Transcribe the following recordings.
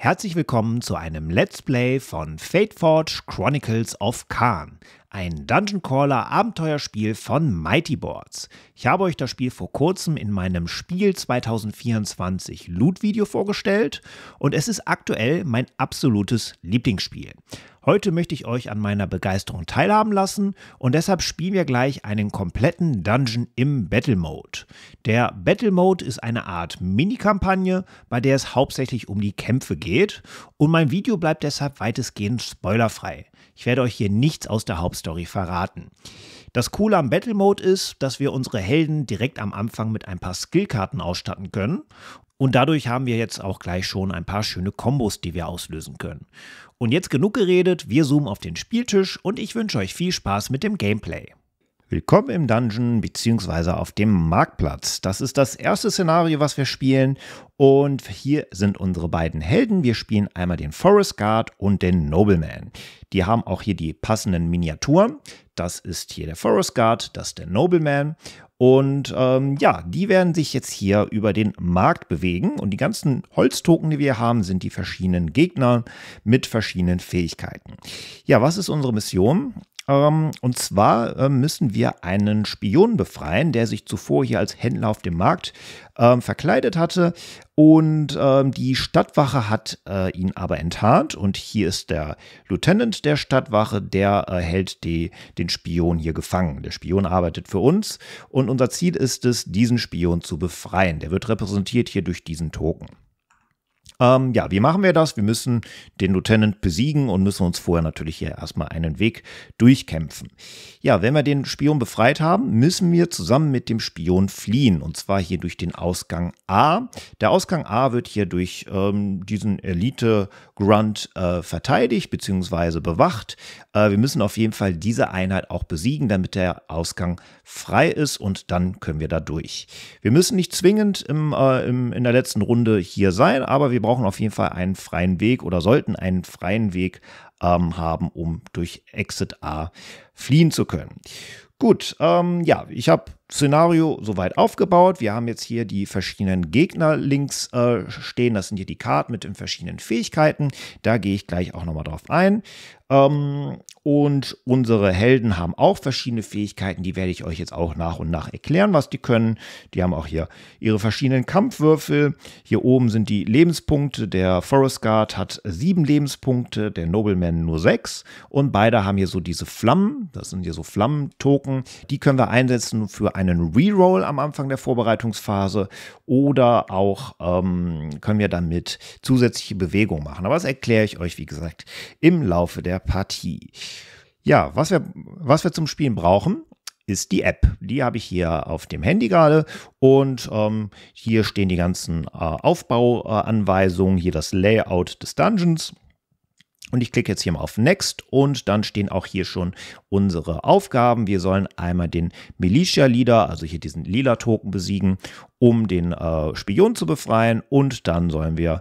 Herzlich willkommen zu einem Let's Play von Fateforge Chronicles of Khan, ein Dungeon Crawler Abenteuerspiel von Mighty Boards. Ich habe euch das Spiel vor kurzem in meinem Spiel 2024 Loot Video vorgestellt und es ist aktuell mein absolutes Lieblingsspiel. Heute möchte ich euch an meiner Begeisterung teilhaben lassen und deshalb spielen wir gleich einen kompletten Dungeon im Battle Mode. Der Battle Mode ist eine Art Mini-Kampagne, bei der es hauptsächlich um die Kämpfe geht und mein Video bleibt deshalb weitestgehend spoilerfrei. Ich werde euch hier nichts aus der Hauptstory verraten. Das Coole am Battle Mode ist, dass wir unsere Helden direkt am Anfang mit ein paar Skillkarten ausstatten können. Und dadurch haben wir jetzt auch gleich schon ein paar schöne Kombos, die wir auslösen können. Und jetzt genug geredet, wir zoomen auf den Spieltisch und ich wünsche euch viel Spaß mit dem Gameplay. Willkommen im Dungeon beziehungsweise auf dem Marktplatz. Das ist das erste Szenario, was wir spielen. Und hier sind unsere beiden Helden. Wir spielen einmal den Forest Guard und den Nobleman. Die haben auch hier die passenden Miniaturen. Das ist hier der Forest Guard, das ist der Nobleman. Und ähm, ja, die werden sich jetzt hier über den Markt bewegen. Und die ganzen Holztoken, die wir haben, sind die verschiedenen Gegner mit verschiedenen Fähigkeiten. Ja, was ist unsere Mission? Ähm, und zwar ähm, müssen wir einen Spion befreien, der sich zuvor hier als Händler auf dem Markt ähm, verkleidet hatte. Und die Stadtwache hat äh, ihn aber enttarnt. Und hier ist der Lieutenant der Stadtwache, der äh, hält die, den Spion hier gefangen. Der Spion arbeitet für uns und unser Ziel ist es, diesen Spion zu befreien. Der wird repräsentiert hier durch diesen Token. Ähm, ja, wie machen wir das? Wir müssen den Lieutenant besiegen und müssen uns vorher natürlich hier erstmal einen Weg durchkämpfen. Ja, wenn wir den Spion befreit haben, müssen wir zusammen mit dem Spion fliehen. Und zwar hier durch den Ausgang A. Der Ausgang A wird hier durch ähm, diesen Elite-Grunt äh, verteidigt bzw. bewacht. Äh, wir müssen auf jeden Fall diese Einheit auch besiegen, damit der Ausgang frei ist und dann können wir da durch. Wir müssen nicht zwingend im, äh, im in der letzten Runde hier sein, aber wir brauchen brauchen auf jeden Fall einen freien Weg oder sollten einen freien Weg ähm, haben, um durch Exit A fliehen zu können. Gut, ähm, ja, ich habe Szenario soweit aufgebaut. Wir haben jetzt hier die verschiedenen Gegner links äh, stehen. Das sind hier die Karten mit den verschiedenen Fähigkeiten. Da gehe ich gleich auch nochmal drauf ein. Ähm, und unsere Helden haben auch verschiedene Fähigkeiten, die werde ich euch jetzt auch nach und nach erklären, was die können. Die haben auch hier ihre verschiedenen Kampfwürfel. Hier oben sind die Lebenspunkte. Der Forest Guard hat sieben Lebenspunkte, der Nobleman nur sechs. Und beide haben hier so diese Flammen, das sind hier so Flammentoken. Die können wir einsetzen für einen Reroll am Anfang der Vorbereitungsphase oder auch ähm, können wir damit zusätzliche Bewegungen machen. Aber das erkläre ich euch, wie gesagt, im Laufe der der Partie. Ja, was wir, was wir zum Spielen brauchen, ist die App. Die habe ich hier auf dem Handy gerade und ähm, hier stehen die ganzen äh, Aufbauanweisungen, hier das Layout des Dungeons. Und ich klicke jetzt hier mal auf Next und dann stehen auch hier schon unsere Aufgaben. Wir sollen einmal den Militia-Leader, also hier diesen lila Token besiegen, um den äh, Spion zu befreien. Und dann sollen wir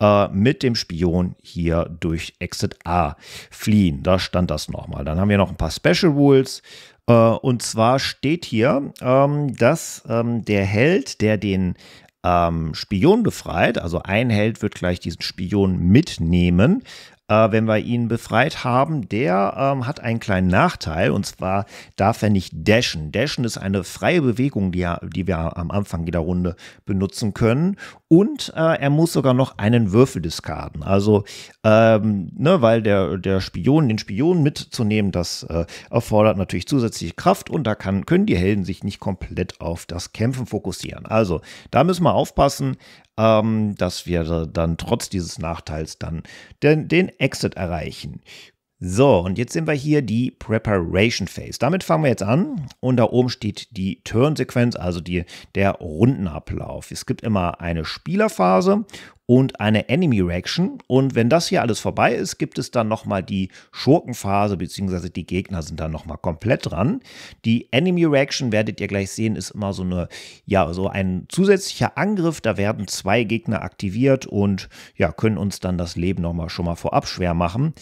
äh, mit dem Spion hier durch Exit A fliehen. Da stand das nochmal. Dann haben wir noch ein paar Special Rules. Äh, und zwar steht hier, ähm, dass ähm, der Held, der den ähm, Spion befreit, also ein Held wird gleich diesen Spion mitnehmen, äh, wenn wir ihn befreit haben, der ähm, hat einen kleinen Nachteil und zwar darf er nicht dashen. Dashen ist eine freie Bewegung, die, die wir am Anfang jeder Runde benutzen können und äh, er muss sogar noch einen Würfel diskarden. Also, ähm, ne, weil der, der Spion, den Spion mitzunehmen, das äh, erfordert natürlich zusätzliche Kraft und da kann, können die Helden sich nicht komplett auf das Kämpfen fokussieren. Also, da müssen wir aufpassen ähm, dass wir dann trotz dieses Nachteils dann den, den Exit erreichen. So, und jetzt sehen wir hier die Preparation Phase. Damit fangen wir jetzt an und da oben steht die Turn-Sequenz, also die, der Rundenablauf. Es gibt immer eine Spielerphase und eine Enemy Reaction. Und wenn das hier alles vorbei ist, gibt es dann nochmal die Schurkenphase, beziehungsweise die Gegner sind dann nochmal komplett dran. Die Enemy Reaction, werdet ihr gleich sehen, ist immer so eine, ja, so ein zusätzlicher Angriff. Da werden zwei Gegner aktiviert und ja, können uns dann das Leben nochmal schon mal vorab schwer machen.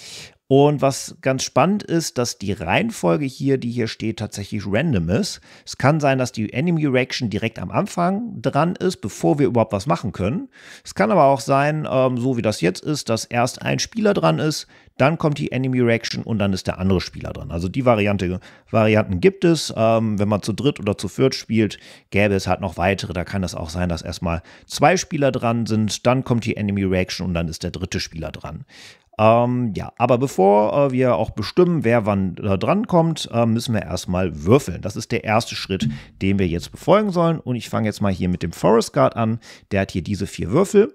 Und was ganz spannend ist, dass die Reihenfolge hier, die hier steht, tatsächlich random ist. Es kann sein, dass die Enemy Reaction direkt am Anfang dran ist, bevor wir überhaupt was machen können. Es kann aber auch sein, ähm, so wie das jetzt ist, dass erst ein Spieler dran ist, dann kommt die Enemy Reaction und dann ist der andere Spieler dran. Also die Variante, Varianten gibt es. Ähm, wenn man zu dritt oder zu viert spielt, gäbe es halt noch weitere. Da kann es auch sein, dass erstmal zwei Spieler dran sind, dann kommt die Enemy Reaction und dann ist der dritte Spieler dran. Ähm, ja, aber bevor äh, wir auch bestimmen, wer wann äh, drankommt, äh, müssen wir erstmal würfeln. Das ist der erste Schritt, den wir jetzt befolgen sollen. Und ich fange jetzt mal hier mit dem Forest Guard an. Der hat hier diese vier Würfel.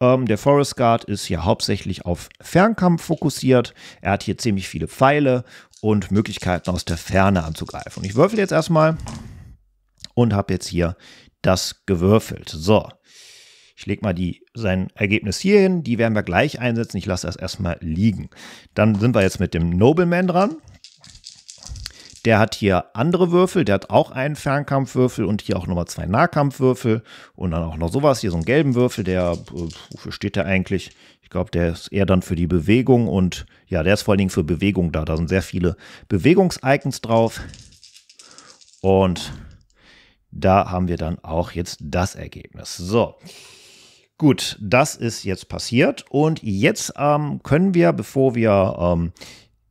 Ähm, der Forest Guard ist hier hauptsächlich auf Fernkampf fokussiert. Er hat hier ziemlich viele Pfeile und Möglichkeiten aus der Ferne anzugreifen. Und ich würfel jetzt erstmal und habe jetzt hier das gewürfelt. So. Ich lege mal die, sein Ergebnis hier hin, die werden wir gleich einsetzen. Ich lasse das erstmal liegen. Dann sind wir jetzt mit dem Nobleman dran. Der hat hier andere Würfel, der hat auch einen Fernkampfwürfel und hier auch nochmal zwei Nahkampfwürfel und dann auch noch sowas, hier so einen gelben Würfel, der, wofür steht der eigentlich? Ich glaube, der ist eher dann für die Bewegung und ja, der ist vor allen Dingen für Bewegung da. Da sind sehr viele Bewegungsicons drauf und da haben wir dann auch jetzt das Ergebnis. So, Gut, das ist jetzt passiert und jetzt ähm, können wir, bevor wir ähm,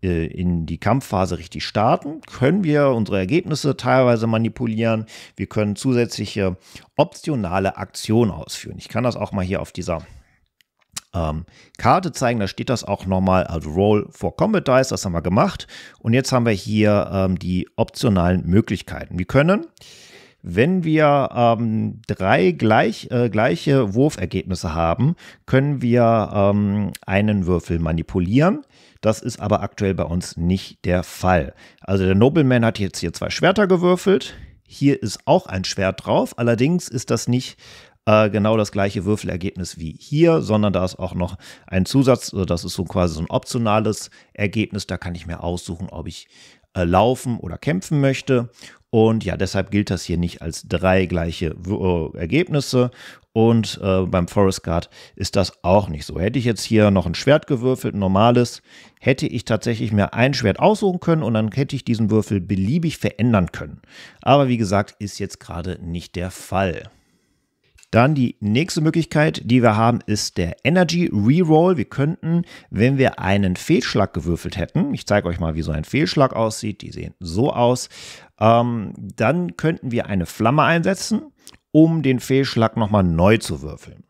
äh, in die Kampfphase richtig starten, können wir unsere Ergebnisse teilweise manipulieren. Wir können zusätzliche optionale Aktionen ausführen. Ich kann das auch mal hier auf dieser ähm, Karte zeigen. Da steht das auch nochmal als Roll for Combat Dice. Das haben wir gemacht. Und jetzt haben wir hier ähm, die optionalen Möglichkeiten. Wir können wenn wir ähm, drei gleich, äh, gleiche Wurfergebnisse haben, können wir ähm, einen Würfel manipulieren. Das ist aber aktuell bei uns nicht der Fall. Also der Nobleman hat jetzt hier zwei Schwerter gewürfelt. Hier ist auch ein Schwert drauf. Allerdings ist das nicht äh, genau das gleiche Würfelergebnis wie hier, sondern da ist auch noch ein Zusatz. Also das ist so quasi so ein optionales Ergebnis. Da kann ich mir aussuchen, ob ich äh, laufen oder kämpfen möchte. Und ja, deshalb gilt das hier nicht als drei gleiche äh, Ergebnisse. Und äh, beim Forest Guard ist das auch nicht so. Hätte ich jetzt hier noch ein Schwert gewürfelt, ein normales, hätte ich tatsächlich mir ein Schwert aussuchen können und dann hätte ich diesen Würfel beliebig verändern können. Aber wie gesagt, ist jetzt gerade nicht der Fall. Dann die nächste Möglichkeit, die wir haben, ist der Energy Reroll. Wir könnten, wenn wir einen Fehlschlag gewürfelt hätten, ich zeige euch mal, wie so ein Fehlschlag aussieht, die sehen so aus, ähm, dann könnten wir eine Flamme einsetzen, um den Fehlschlag nochmal neu zu würfeln.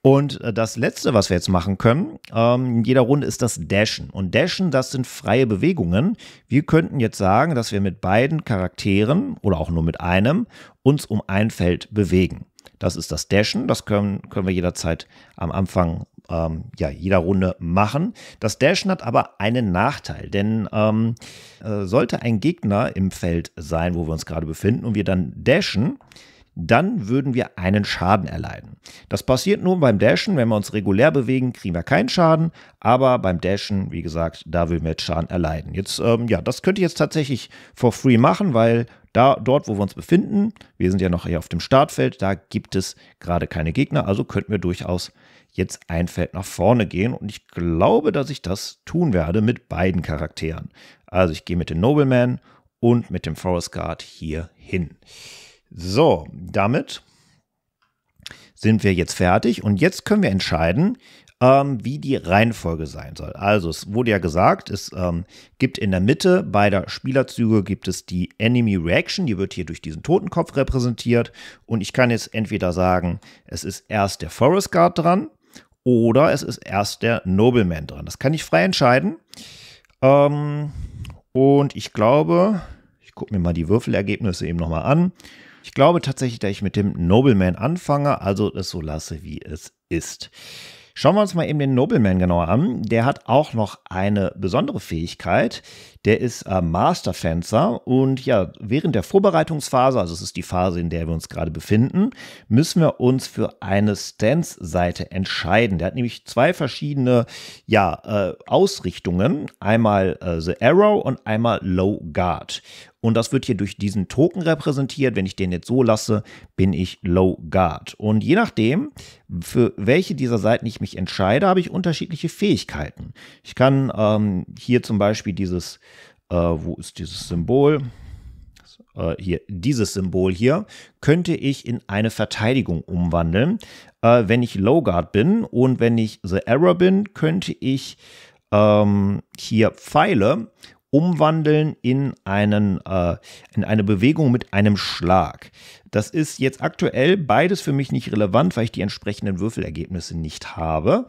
Und äh, das Letzte, was wir jetzt machen können, ähm, in jeder Runde ist das Dashen. Und Dashen, das sind freie Bewegungen. Wir könnten jetzt sagen, dass wir mit beiden Charakteren oder auch nur mit einem uns um ein Feld bewegen. Das ist das Dashen. Das können, können wir jederzeit am Anfang ähm, ja, jeder Runde machen. Das Dashen hat aber einen Nachteil, denn ähm, äh, sollte ein Gegner im Feld sein, wo wir uns gerade befinden, und wir dann dashen, dann würden wir einen Schaden erleiden. Das passiert nun beim Dashen, wenn wir uns regulär bewegen, kriegen wir keinen Schaden, aber beim Dashen, wie gesagt, da würden wir jetzt Schaden erleiden. Jetzt, ähm, ja, das könnte ich jetzt tatsächlich for free machen, weil da, dort, wo wir uns befinden, wir sind ja noch hier auf dem Startfeld, da gibt es gerade keine Gegner, also könnten wir durchaus jetzt ein Feld nach vorne gehen und ich glaube, dass ich das tun werde mit beiden Charakteren. Also ich gehe mit dem Nobleman und mit dem Forest Guard hier hin. So, damit sind wir jetzt fertig und jetzt können wir entscheiden, ähm, wie die Reihenfolge sein soll. Also es wurde ja gesagt, es ähm, gibt in der Mitte beider Spielerzüge gibt es die Enemy Reaction, die wird hier durch diesen Totenkopf repräsentiert und ich kann jetzt entweder sagen, es ist erst der Forest Guard dran oder es ist erst der Nobleman dran. Das kann ich frei entscheiden ähm, und ich glaube, ich gucke mir mal die Würfelergebnisse eben nochmal an. Ich glaube tatsächlich, dass ich mit dem Nobleman anfange, also es so lasse, wie es ist. Schauen wir uns mal eben den Nobleman genauer an. Der hat auch noch eine besondere Fähigkeit, der ist äh, Masterfencer und ja, während der Vorbereitungsphase, also es ist die Phase, in der wir uns gerade befinden, müssen wir uns für eine Stance-Seite entscheiden. Der hat nämlich zwei verschiedene ja, äh, Ausrichtungen, einmal äh, The Arrow und einmal Low Guard. Und das wird hier durch diesen Token repräsentiert. Wenn ich den jetzt so lasse, bin ich Low Guard. Und je nachdem, für welche dieser Seiten ich mich entscheide, habe ich unterschiedliche Fähigkeiten. Ich kann ähm, hier zum Beispiel dieses äh, wo ist dieses Symbol? Äh, hier, dieses Symbol hier könnte ich in eine Verteidigung umwandeln. Äh, wenn ich Low Guard bin und wenn ich The Error bin, könnte ich ähm, hier Pfeile umwandeln in, einen, äh, in eine Bewegung mit einem Schlag. Das ist jetzt aktuell beides für mich nicht relevant, weil ich die entsprechenden Würfelergebnisse nicht habe.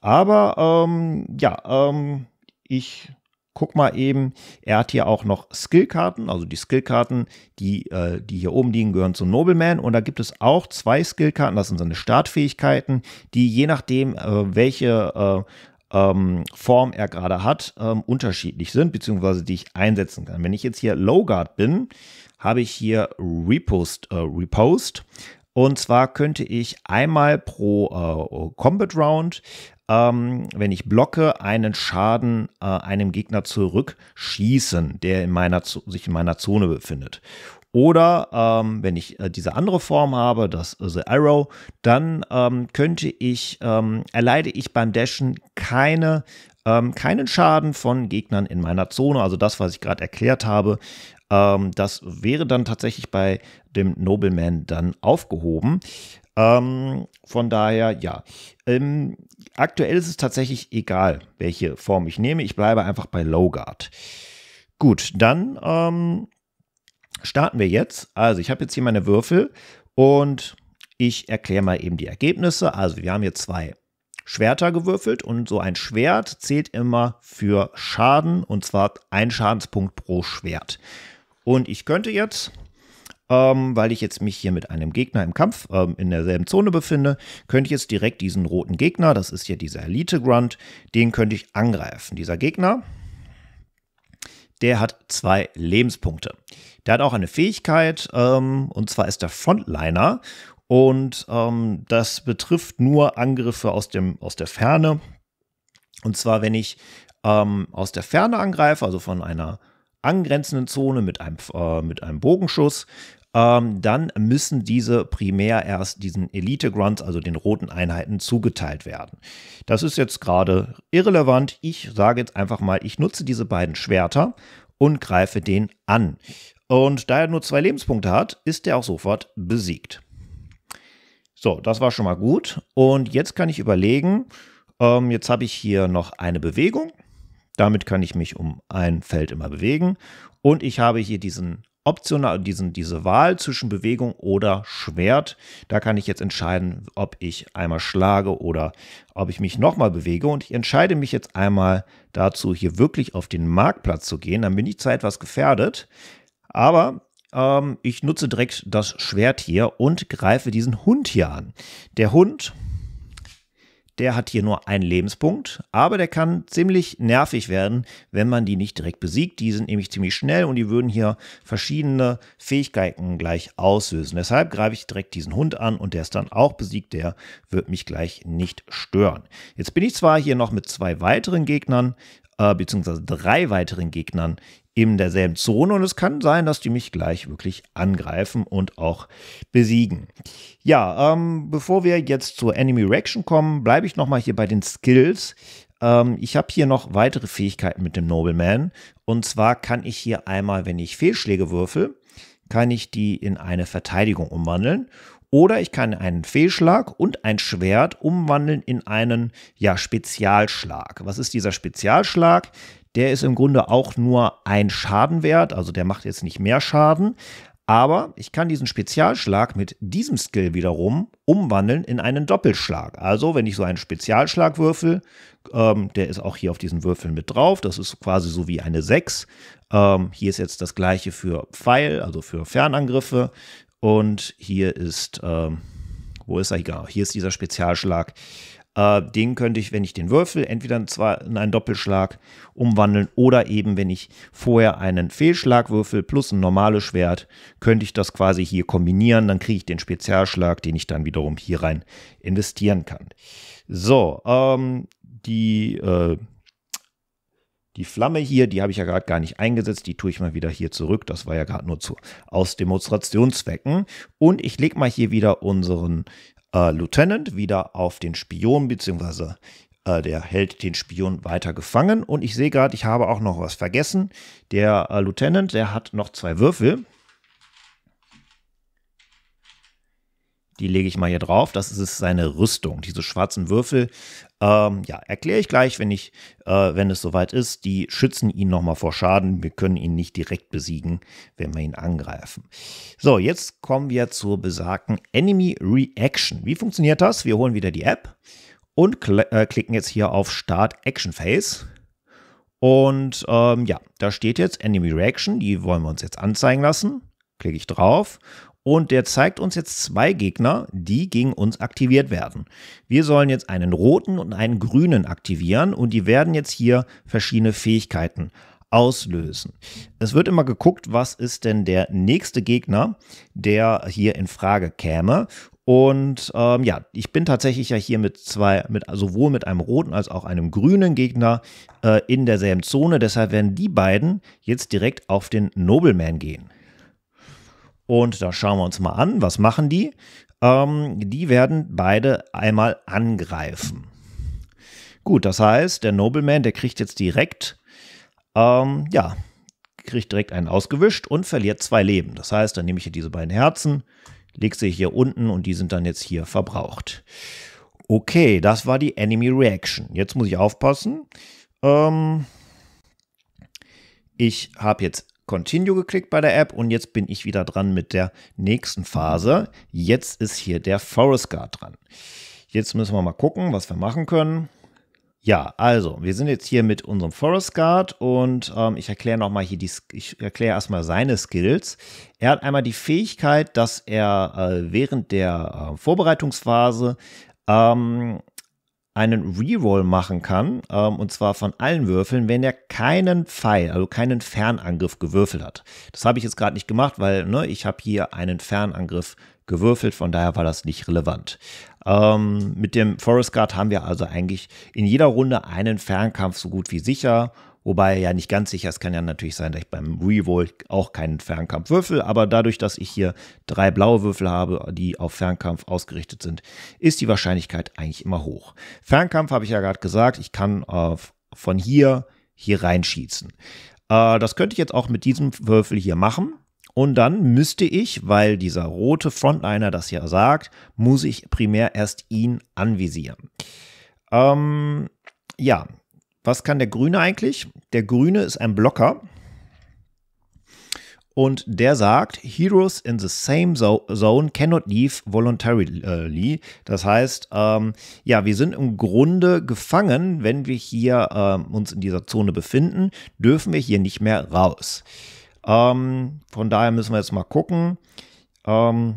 Aber ähm, ja, ähm, ich guck mal eben, er hat hier auch noch Skillkarten, also die Skillkarten, die, äh, die hier oben liegen, gehören zum Nobleman. Und da gibt es auch zwei Skillkarten, das sind seine Startfähigkeiten, die je nachdem, äh, welche äh, ähm, Form er gerade hat, ähm, unterschiedlich sind, beziehungsweise die ich einsetzen kann. Wenn ich jetzt hier Low Guard bin, habe ich hier Repost, äh, Repost. Und zwar könnte ich einmal pro äh, Combat Round ähm, wenn ich blocke, einen Schaden äh, einem Gegner zurückschießen, der in meiner, sich in meiner Zone befindet. Oder ähm, wenn ich äh, diese andere Form habe, das äh, The Arrow, dann ähm, könnte ich, ähm, erleide ich beim Dashen keine, ähm, keinen Schaden von Gegnern in meiner Zone. Also das, was ich gerade erklärt habe, ähm, das wäre dann tatsächlich bei dem Nobleman dann aufgehoben. Ähm, von daher, ja. Aktuell ist es tatsächlich egal, welche Form ich nehme. Ich bleibe einfach bei Low Guard. Gut, dann ähm, starten wir jetzt. Also ich habe jetzt hier meine Würfel und ich erkläre mal eben die Ergebnisse. Also wir haben hier zwei Schwerter gewürfelt und so ein Schwert zählt immer für Schaden und zwar ein Schadenspunkt pro Schwert. Und ich könnte jetzt ähm, weil ich jetzt mich hier mit einem Gegner im Kampf ähm, in derselben Zone befinde, könnte ich jetzt direkt diesen roten Gegner, das ist hier dieser Elite Grunt, den könnte ich angreifen. Dieser Gegner, der hat zwei Lebenspunkte. Der hat auch eine Fähigkeit, ähm, und zwar ist der Frontliner. Und ähm, das betrifft nur Angriffe aus, dem, aus der Ferne. Und zwar, wenn ich ähm, aus der Ferne angreife, also von einer angrenzenden Zone mit einem, äh, mit einem Bogenschuss, ähm, dann müssen diese primär erst diesen Elite-Grunts, also den roten Einheiten, zugeteilt werden. Das ist jetzt gerade irrelevant. Ich sage jetzt einfach mal, ich nutze diese beiden Schwerter und greife den an. Und da er nur zwei Lebenspunkte hat, ist er auch sofort besiegt. So, das war schon mal gut. Und jetzt kann ich überlegen, ähm, jetzt habe ich hier noch eine Bewegung. Damit kann ich mich um ein Feld immer bewegen und ich habe hier diesen optional diesen, diese Wahl zwischen Bewegung oder Schwert. Da kann ich jetzt entscheiden, ob ich einmal schlage oder ob ich mich nochmal bewege. Und ich entscheide mich jetzt einmal dazu, hier wirklich auf den Marktplatz zu gehen. Dann bin ich zwar etwas gefährdet, aber ähm, ich nutze direkt das Schwert hier und greife diesen Hund hier an. Der Hund der hat hier nur einen Lebenspunkt, aber der kann ziemlich nervig werden, wenn man die nicht direkt besiegt. Die sind nämlich ziemlich schnell und die würden hier verschiedene Fähigkeiten gleich auslösen. Deshalb greife ich direkt diesen Hund an und der ist dann auch besiegt. Der wird mich gleich nicht stören. Jetzt bin ich zwar hier noch mit zwei weiteren Gegnern, äh, beziehungsweise drei weiteren Gegnern in derselben Zone und es kann sein, dass die mich gleich wirklich angreifen und auch besiegen. Ja, ähm, bevor wir jetzt zur Enemy Reaction kommen, bleibe ich nochmal hier bei den Skills. Ähm, ich habe hier noch weitere Fähigkeiten mit dem Nobleman und zwar kann ich hier einmal, wenn ich Fehlschläge würfel, kann ich die in eine Verteidigung umwandeln oder ich kann einen Fehlschlag und ein Schwert umwandeln in einen ja, Spezialschlag. Was ist dieser Spezialschlag? Der ist im Grunde auch nur ein Schadenwert, also der macht jetzt nicht mehr Schaden. Aber ich kann diesen Spezialschlag mit diesem Skill wiederum umwandeln in einen Doppelschlag. Also wenn ich so einen Spezialschlag würfel, ähm, der ist auch hier auf diesen Würfeln mit drauf, das ist quasi so wie eine 6. Ähm, hier ist jetzt das gleiche für Pfeil, also für Fernangriffe. Und hier ist, ähm, wo ist er? Egal, hier ist dieser Spezialschlag. Äh, den könnte ich, wenn ich den Würfel, entweder in einen Doppelschlag umwandeln oder eben, wenn ich vorher einen Fehlschlag würfel plus ein normales Schwert, könnte ich das quasi hier kombinieren. Dann kriege ich den Spezialschlag, den ich dann wiederum hier rein investieren kann. So, ähm, die äh, die Flamme hier, die habe ich ja gerade gar nicht eingesetzt, die tue ich mal wieder hier zurück. Das war ja gerade nur zu, aus Demonstrationszwecken. Und ich lege mal hier wieder unseren äh, Lieutenant wieder auf den Spion, beziehungsweise äh, der hält den Spion weiter gefangen. Und ich sehe gerade, ich habe auch noch was vergessen. Der äh, Lieutenant, der hat noch zwei Würfel. Die lege ich mal hier drauf. Das ist seine Rüstung, diese schwarzen Würfel. Ähm, ja, erkläre ich gleich, wenn, ich, äh, wenn es soweit ist. Die schützen ihn nochmal vor Schaden. Wir können ihn nicht direkt besiegen, wenn wir ihn angreifen. So, jetzt kommen wir zur besagten Enemy Reaction. Wie funktioniert das? Wir holen wieder die App und kl äh, klicken jetzt hier auf Start Action Phase. Und ähm, ja, da steht jetzt Enemy Reaction. Die wollen wir uns jetzt anzeigen lassen. Klicke ich drauf und der zeigt uns jetzt zwei Gegner, die gegen uns aktiviert werden. Wir sollen jetzt einen roten und einen grünen aktivieren und die werden jetzt hier verschiedene Fähigkeiten auslösen. Es wird immer geguckt, was ist denn der nächste Gegner, der hier in Frage käme. Und ähm, ja, ich bin tatsächlich ja hier mit zwei, mit, sowohl mit einem roten als auch einem grünen Gegner äh, in derselben Zone. Deshalb werden die beiden jetzt direkt auf den Nobleman gehen. Und da schauen wir uns mal an, was machen die? Ähm, die werden beide einmal angreifen. Gut, das heißt, der Nobleman, der kriegt jetzt direkt, ähm, ja, kriegt direkt einen ausgewischt und verliert zwei Leben. Das heißt, dann nehme ich hier diese beiden Herzen, lege sie hier unten und die sind dann jetzt hier verbraucht. Okay, das war die Enemy Reaction. Jetzt muss ich aufpassen. Ähm, ich habe jetzt Continue geklickt bei der App und jetzt bin ich wieder dran mit der nächsten Phase. Jetzt ist hier der Forest Guard dran. Jetzt müssen wir mal gucken, was wir machen können. Ja, also, wir sind jetzt hier mit unserem Forest Guard und ähm, ich erkläre nochmal hier die, ich erkläre erstmal seine Skills. Er hat einmal die Fähigkeit, dass er äh, während der äh, Vorbereitungsphase ähm, einen Reroll machen kann, ähm, und zwar von allen Würfeln, wenn er keinen Pfeil, also keinen Fernangriff gewürfelt hat. Das habe ich jetzt gerade nicht gemacht, weil ne, ich habe hier einen Fernangriff gewürfelt, von daher war das nicht relevant. Ähm, mit dem Forest Guard haben wir also eigentlich in jeder Runde einen Fernkampf so gut wie sicher Wobei ja nicht ganz sicher, es kann ja natürlich sein, dass ich beim Reroll auch keinen Fernkampf würfel, aber dadurch, dass ich hier drei blaue Würfel habe, die auf Fernkampf ausgerichtet sind, ist die Wahrscheinlichkeit eigentlich immer hoch. Fernkampf habe ich ja gerade gesagt, ich kann äh, von hier hier reinschießen. Äh, das könnte ich jetzt auch mit diesem Würfel hier machen. Und dann müsste ich, weil dieser rote Frontliner das ja sagt, muss ich primär erst ihn anvisieren. Ähm, ja, was kann der Grüne eigentlich? Der Grüne ist ein Blocker. Und der sagt, Heroes in the same zone cannot leave voluntarily. Das heißt, ähm, ja, wir sind im Grunde gefangen, wenn wir hier ähm, uns in dieser Zone befinden, dürfen wir hier nicht mehr raus. Ähm, von daher müssen wir jetzt mal gucken, ähm,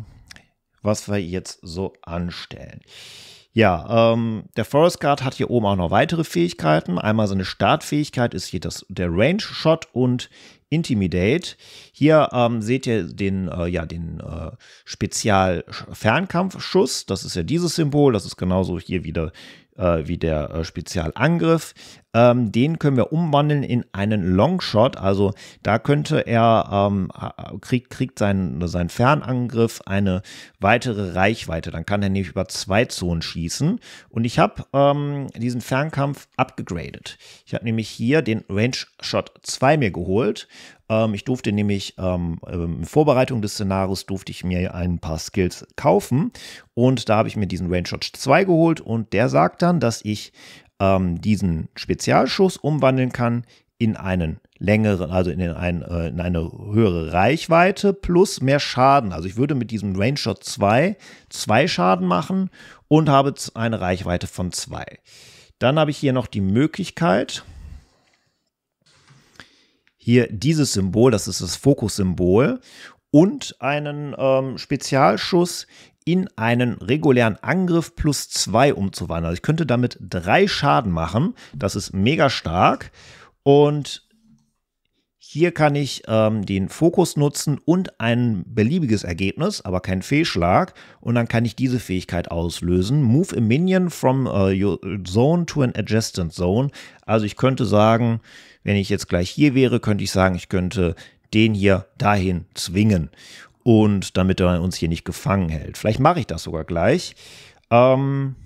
was wir jetzt so anstellen. Ja, ähm, der Forest Guard hat hier oben auch noch weitere Fähigkeiten. Einmal seine Startfähigkeit ist hier das, der Range Shot und Intimidate. Hier ähm, seht ihr den, äh, ja, den äh, Spezial-Fernkampfschuss. Das ist ja dieses Symbol. Das ist genauso hier wieder äh, wie der äh, Spezialangriff. Ähm, den können wir umwandeln in einen Longshot. Also da könnte er, ähm, kriegt, kriegt seinen, seinen Fernangriff eine weitere Reichweite. Dann kann er nämlich über zwei Zonen schießen. Und ich habe ähm, diesen Fernkampf abgegradet. Ich habe nämlich hier den Range Shot 2 mir geholt ähm, ich durfte nämlich ähm, ähm, in Vorbereitung des Szenarios durfte ich mir ein paar Skills kaufen und da habe ich mir diesen Range Shot 2 geholt und der sagt dann, dass ich ähm, diesen Spezialschuss umwandeln kann in einen längeren, also in, einen, äh, in eine höhere Reichweite plus mehr Schaden. Also ich würde mit diesem Range Shot 2 zwei Schaden machen und habe eine Reichweite von 2. Dann habe ich hier noch die Möglichkeit, hier dieses Symbol, das ist das Fokussymbol, und einen ähm, Spezialschuss in einen regulären Angriff plus zwei umzuwandeln. Also ich könnte damit drei Schaden machen. Das ist mega stark. Und hier kann ich ähm, den Fokus nutzen und ein beliebiges Ergebnis, aber kein Fehlschlag. Und dann kann ich diese Fähigkeit auslösen. Move a Minion from uh, your Zone to an Adjacent Zone. Also ich könnte sagen, wenn ich jetzt gleich hier wäre, könnte ich sagen, ich könnte den hier dahin zwingen und damit er uns hier nicht gefangen hält. Vielleicht mache ich das sogar gleich. Ähm,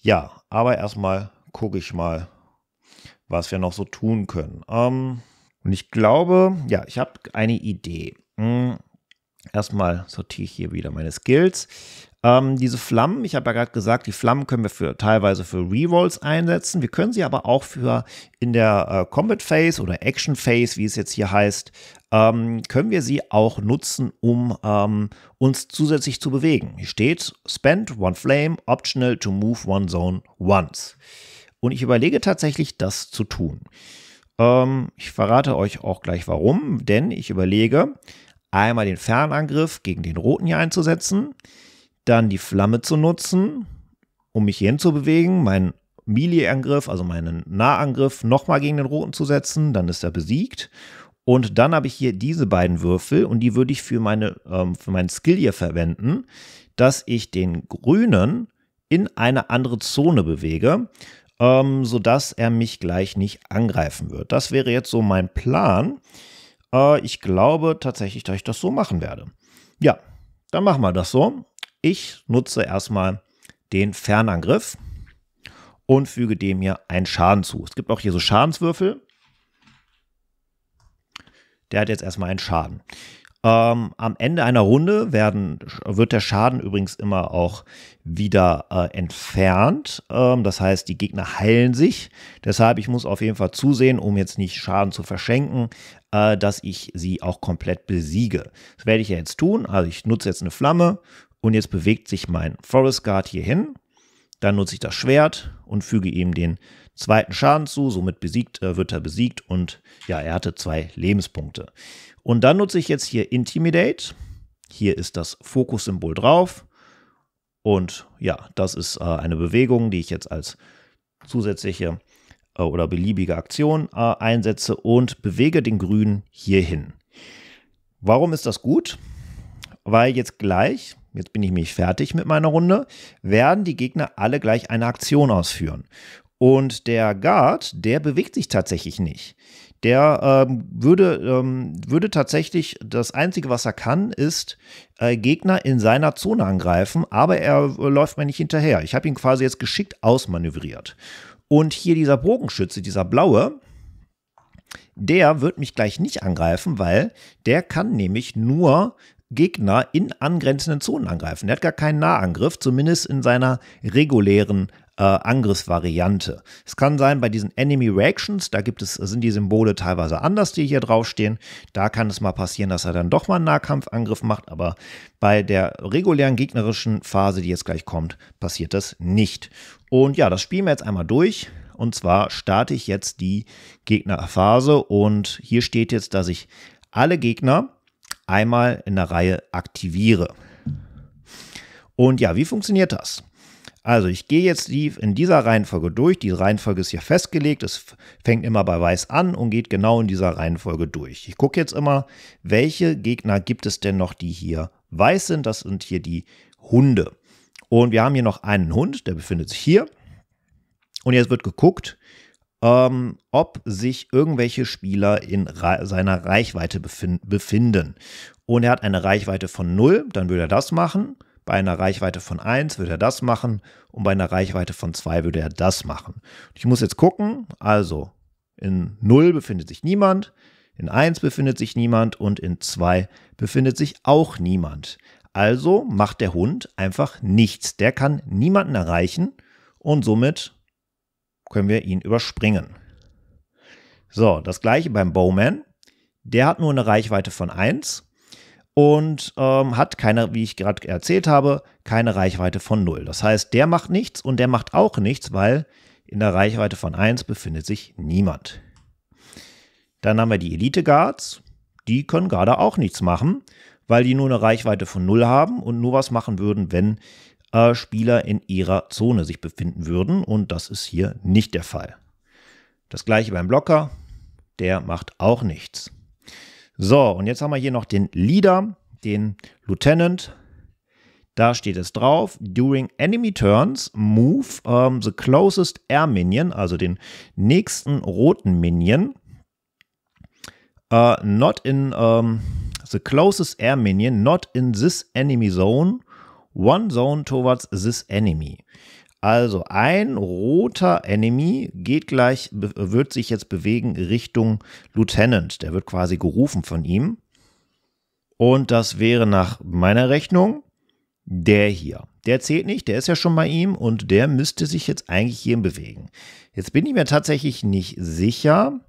ja, aber erstmal gucke ich mal, was wir noch so tun können. Ähm, und ich glaube, ja, ich habe eine Idee. Hm, erstmal sortiere ich hier wieder meine Skills. Ähm, diese Flammen, ich habe ja gerade gesagt, die Flammen können wir für, teilweise für Rerolls einsetzen. Wir können sie aber auch für in der äh, Combat Phase oder Action Phase, wie es jetzt hier heißt, ähm, können wir sie auch nutzen, um ähm, uns zusätzlich zu bewegen. Hier steht Spend one flame, optional to move one zone once. Und ich überlege tatsächlich, das zu tun. Ähm, ich verrate euch auch gleich warum, denn ich überlege, einmal den Fernangriff gegen den Roten hier einzusetzen, dann die Flamme zu nutzen, um mich hierhin zu bewegen, meinen Melee-Angriff, also meinen Nahangriff, nochmal gegen den Roten zu setzen, dann ist er besiegt. Und dann habe ich hier diese beiden Würfel und die würde ich für, meine, ähm, für meinen Skill hier verwenden, dass ich den grünen in eine andere Zone bewege, ähm, sodass er mich gleich nicht angreifen wird. Das wäre jetzt so mein Plan. Äh, ich glaube tatsächlich, dass ich das so machen werde. Ja, dann machen wir das so. Ich nutze erstmal den Fernangriff und füge dem hier einen Schaden zu. Es gibt auch hier so Schadenswürfel. Der hat jetzt erstmal einen Schaden. Ähm, am Ende einer Runde werden, wird der Schaden übrigens immer auch wieder äh, entfernt. Ähm, das heißt, die Gegner heilen sich. Deshalb, ich muss auf jeden Fall zusehen, um jetzt nicht Schaden zu verschenken, äh, dass ich sie auch komplett besiege. Das werde ich ja jetzt tun. Also ich nutze jetzt eine Flamme und jetzt bewegt sich mein Forest Guard hier hin. Dann nutze ich das Schwert und füge ihm den zweiten Schaden zu, somit besiegt, äh, wird er besiegt und ja, er hatte zwei Lebenspunkte. Und dann nutze ich jetzt hier Intimidate. Hier ist das Fokussymbol drauf. Und ja, das ist äh, eine Bewegung, die ich jetzt als zusätzliche äh, oder beliebige Aktion äh, einsetze und bewege den Grünen hierhin. Warum ist das gut? Weil jetzt gleich jetzt bin ich mich fertig mit meiner Runde, werden die Gegner alle gleich eine Aktion ausführen. Und der Guard, der bewegt sich tatsächlich nicht. Der ähm, würde, ähm, würde tatsächlich, das Einzige, was er kann, ist äh, Gegner in seiner Zone angreifen, aber er äh, läuft mir nicht hinterher. Ich habe ihn quasi jetzt geschickt ausmanövriert. Und hier dieser Bogenschütze, dieser blaue, der wird mich gleich nicht angreifen, weil der kann nämlich nur Gegner in angrenzenden Zonen angreifen. Der hat gar keinen Nahangriff, zumindest in seiner regulären äh, Angriffsvariante. Es kann sein, bei diesen Enemy Reactions, da gibt es, sind die Symbole teilweise anders, die hier draufstehen. Da kann es mal passieren, dass er dann doch mal einen Nahkampfangriff macht, aber bei der regulären gegnerischen Phase, die jetzt gleich kommt, passiert das nicht. Und ja, das spielen wir jetzt einmal durch. Und zwar starte ich jetzt die Gegnerphase und hier steht jetzt, dass ich alle Gegner einmal in der Reihe aktiviere. Und ja, wie funktioniert das? Also ich gehe jetzt die in dieser Reihenfolge durch. Die Reihenfolge ist hier festgelegt. Es fängt immer bei Weiß an und geht genau in dieser Reihenfolge durch. Ich gucke jetzt immer, welche Gegner gibt es denn noch, die hier weiß sind. Das sind hier die Hunde. Und wir haben hier noch einen Hund, der befindet sich hier. Und jetzt wird geguckt, ähm, ob sich irgendwelche Spieler in Re seiner Reichweite befin befinden. Und er hat eine Reichweite von 0, dann würde er das machen. Bei einer Reichweite von 1 würde er das machen und bei einer Reichweite von 2 würde er das machen. Ich muss jetzt gucken, also in 0 befindet sich niemand, in 1 befindet sich niemand und in 2 befindet sich auch niemand. Also macht der Hund einfach nichts. Der kann niemanden erreichen und somit können wir ihn überspringen. So, das gleiche beim Bowman. Der hat nur eine Reichweite von 1 und ähm, hat keine, wie ich gerade erzählt habe, keine Reichweite von 0. Das heißt, der macht nichts und der macht auch nichts, weil in der Reichweite von 1 befindet sich niemand. Dann haben wir die Elite Guards, die können gerade auch nichts machen, weil die nur eine Reichweite von 0 haben und nur was machen würden, wenn äh, Spieler in ihrer Zone sich befinden würden und das ist hier nicht der Fall. Das gleiche beim Blocker, der macht auch nichts. So, und jetzt haben wir hier noch den Leader, den Lieutenant. Da steht es drauf, during enemy turns, move um, the closest air minion, also den nächsten roten Minion, uh, not in um, the closest air minion, not in this enemy zone, one zone towards this enemy. Also ein roter Enemy geht gleich, wird sich jetzt bewegen Richtung Lieutenant. Der wird quasi gerufen von ihm. Und das wäre nach meiner Rechnung der hier. Der zählt nicht, der ist ja schon bei ihm und der müsste sich jetzt eigentlich hier bewegen. Jetzt bin ich mir tatsächlich nicht sicher,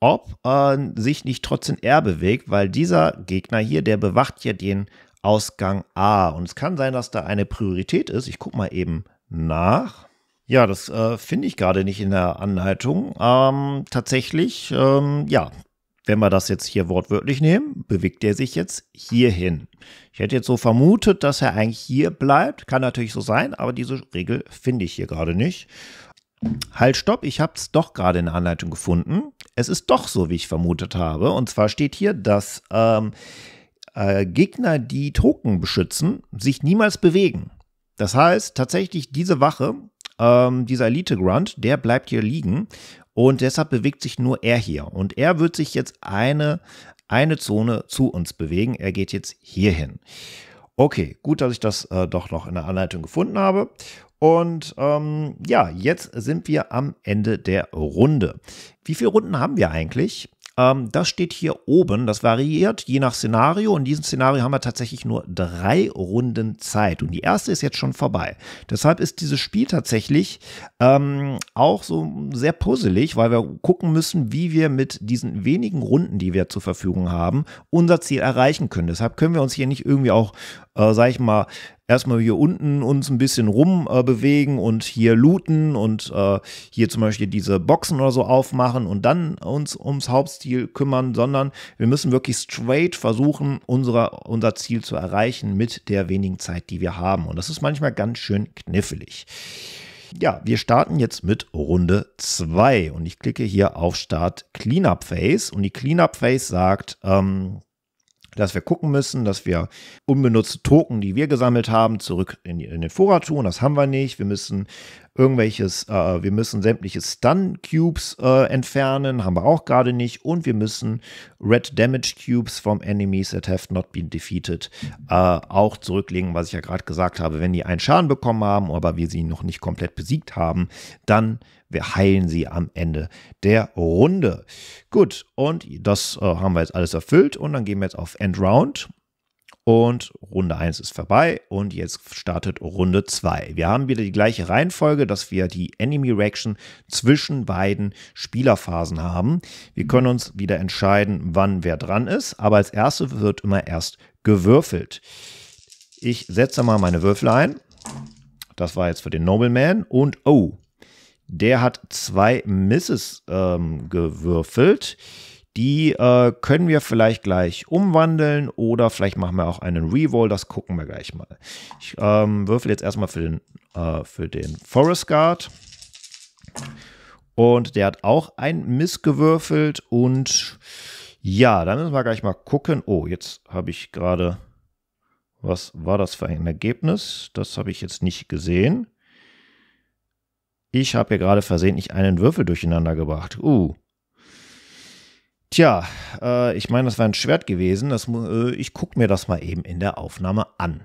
ob äh, sich nicht trotzdem er bewegt, weil dieser Gegner hier, der bewacht ja den Ausgang A. Und es kann sein, dass da eine Priorität ist. Ich gucke mal eben nach. Ja, das äh, finde ich gerade nicht in der Anleitung. Ähm, tatsächlich, ähm, ja, wenn wir das jetzt hier wortwörtlich nehmen, bewegt er sich jetzt hierhin. Ich hätte jetzt so vermutet, dass er eigentlich hier bleibt. Kann natürlich so sein, aber diese Regel finde ich hier gerade nicht. Halt, stopp, ich habe es doch gerade in der Anleitung gefunden. Es ist doch so, wie ich vermutet habe. Und zwar steht hier, dass ähm, äh, Gegner, die Token beschützen, sich niemals bewegen. Das heißt, tatsächlich diese Wache, ähm, dieser Elite-Grunt, der bleibt hier liegen und deshalb bewegt sich nur er hier. Und er wird sich jetzt eine, eine Zone zu uns bewegen. Er geht jetzt hierhin. Okay, gut, dass ich das äh, doch noch in der Anleitung gefunden habe. Und ähm, ja, jetzt sind wir am Ende der Runde. Wie viele Runden haben wir eigentlich? Ähm, das steht hier oben. Das variiert je nach Szenario. In diesem Szenario haben wir tatsächlich nur drei Runden Zeit. Und die erste ist jetzt schon vorbei. Deshalb ist dieses Spiel tatsächlich ähm, auch so sehr puzzelig, weil wir gucken müssen, wie wir mit diesen wenigen Runden, die wir zur Verfügung haben, unser Ziel erreichen können. Deshalb können wir uns hier nicht irgendwie auch äh, sag ich mal, erstmal hier unten uns ein bisschen rum äh, und hier looten und äh, hier zum Beispiel diese Boxen oder so aufmachen und dann uns ums Hauptstil kümmern, sondern wir müssen wirklich straight versuchen, unsere, unser Ziel zu erreichen mit der wenigen Zeit, die wir haben. Und das ist manchmal ganz schön knifflig. Ja, wir starten jetzt mit Runde 2 und ich klicke hier auf Start Cleanup Phase und die Cleanup Phase sagt, ähm, dass wir gucken müssen, dass wir unbenutzte Token, die wir gesammelt haben, zurück in, in den Vorrat tun. Das haben wir nicht. Wir müssen irgendwelches, äh, wir müssen sämtliche Stun Cubes äh, entfernen, haben wir auch gerade nicht. Und wir müssen Red Damage Cubes vom Enemies that have not been defeated äh, auch zurücklegen, was ich ja gerade gesagt habe. Wenn die einen Schaden bekommen haben, aber wir sie noch nicht komplett besiegt haben, dann wir heilen sie am Ende der Runde. Gut, und das äh, haben wir jetzt alles erfüllt und dann gehen wir jetzt auf End Round. Und Runde 1 ist vorbei und jetzt startet Runde 2. Wir haben wieder die gleiche Reihenfolge, dass wir die Enemy Reaction zwischen beiden Spielerphasen haben. Wir können uns wieder entscheiden, wann wer dran ist, aber als erste wird immer erst gewürfelt. Ich setze mal meine Würfel ein. Das war jetzt für den Nobleman und oh, der hat zwei Misses ähm, gewürfelt. Die äh, können wir vielleicht gleich umwandeln oder vielleicht machen wir auch einen Revolt. Das gucken wir gleich mal. Ich ähm, würfel jetzt erstmal für den, äh, für den Forest Guard. Und der hat auch ein Miss gewürfelt. Und ja, dann müssen wir gleich mal gucken. Oh, jetzt habe ich gerade. Was war das für ein Ergebnis? Das habe ich jetzt nicht gesehen. Ich habe hier gerade versehentlich einen Würfel durcheinander gebracht. Uh. Tja, äh, ich meine, das war ein Schwert gewesen. Das, äh, ich gucke mir das mal eben in der Aufnahme an.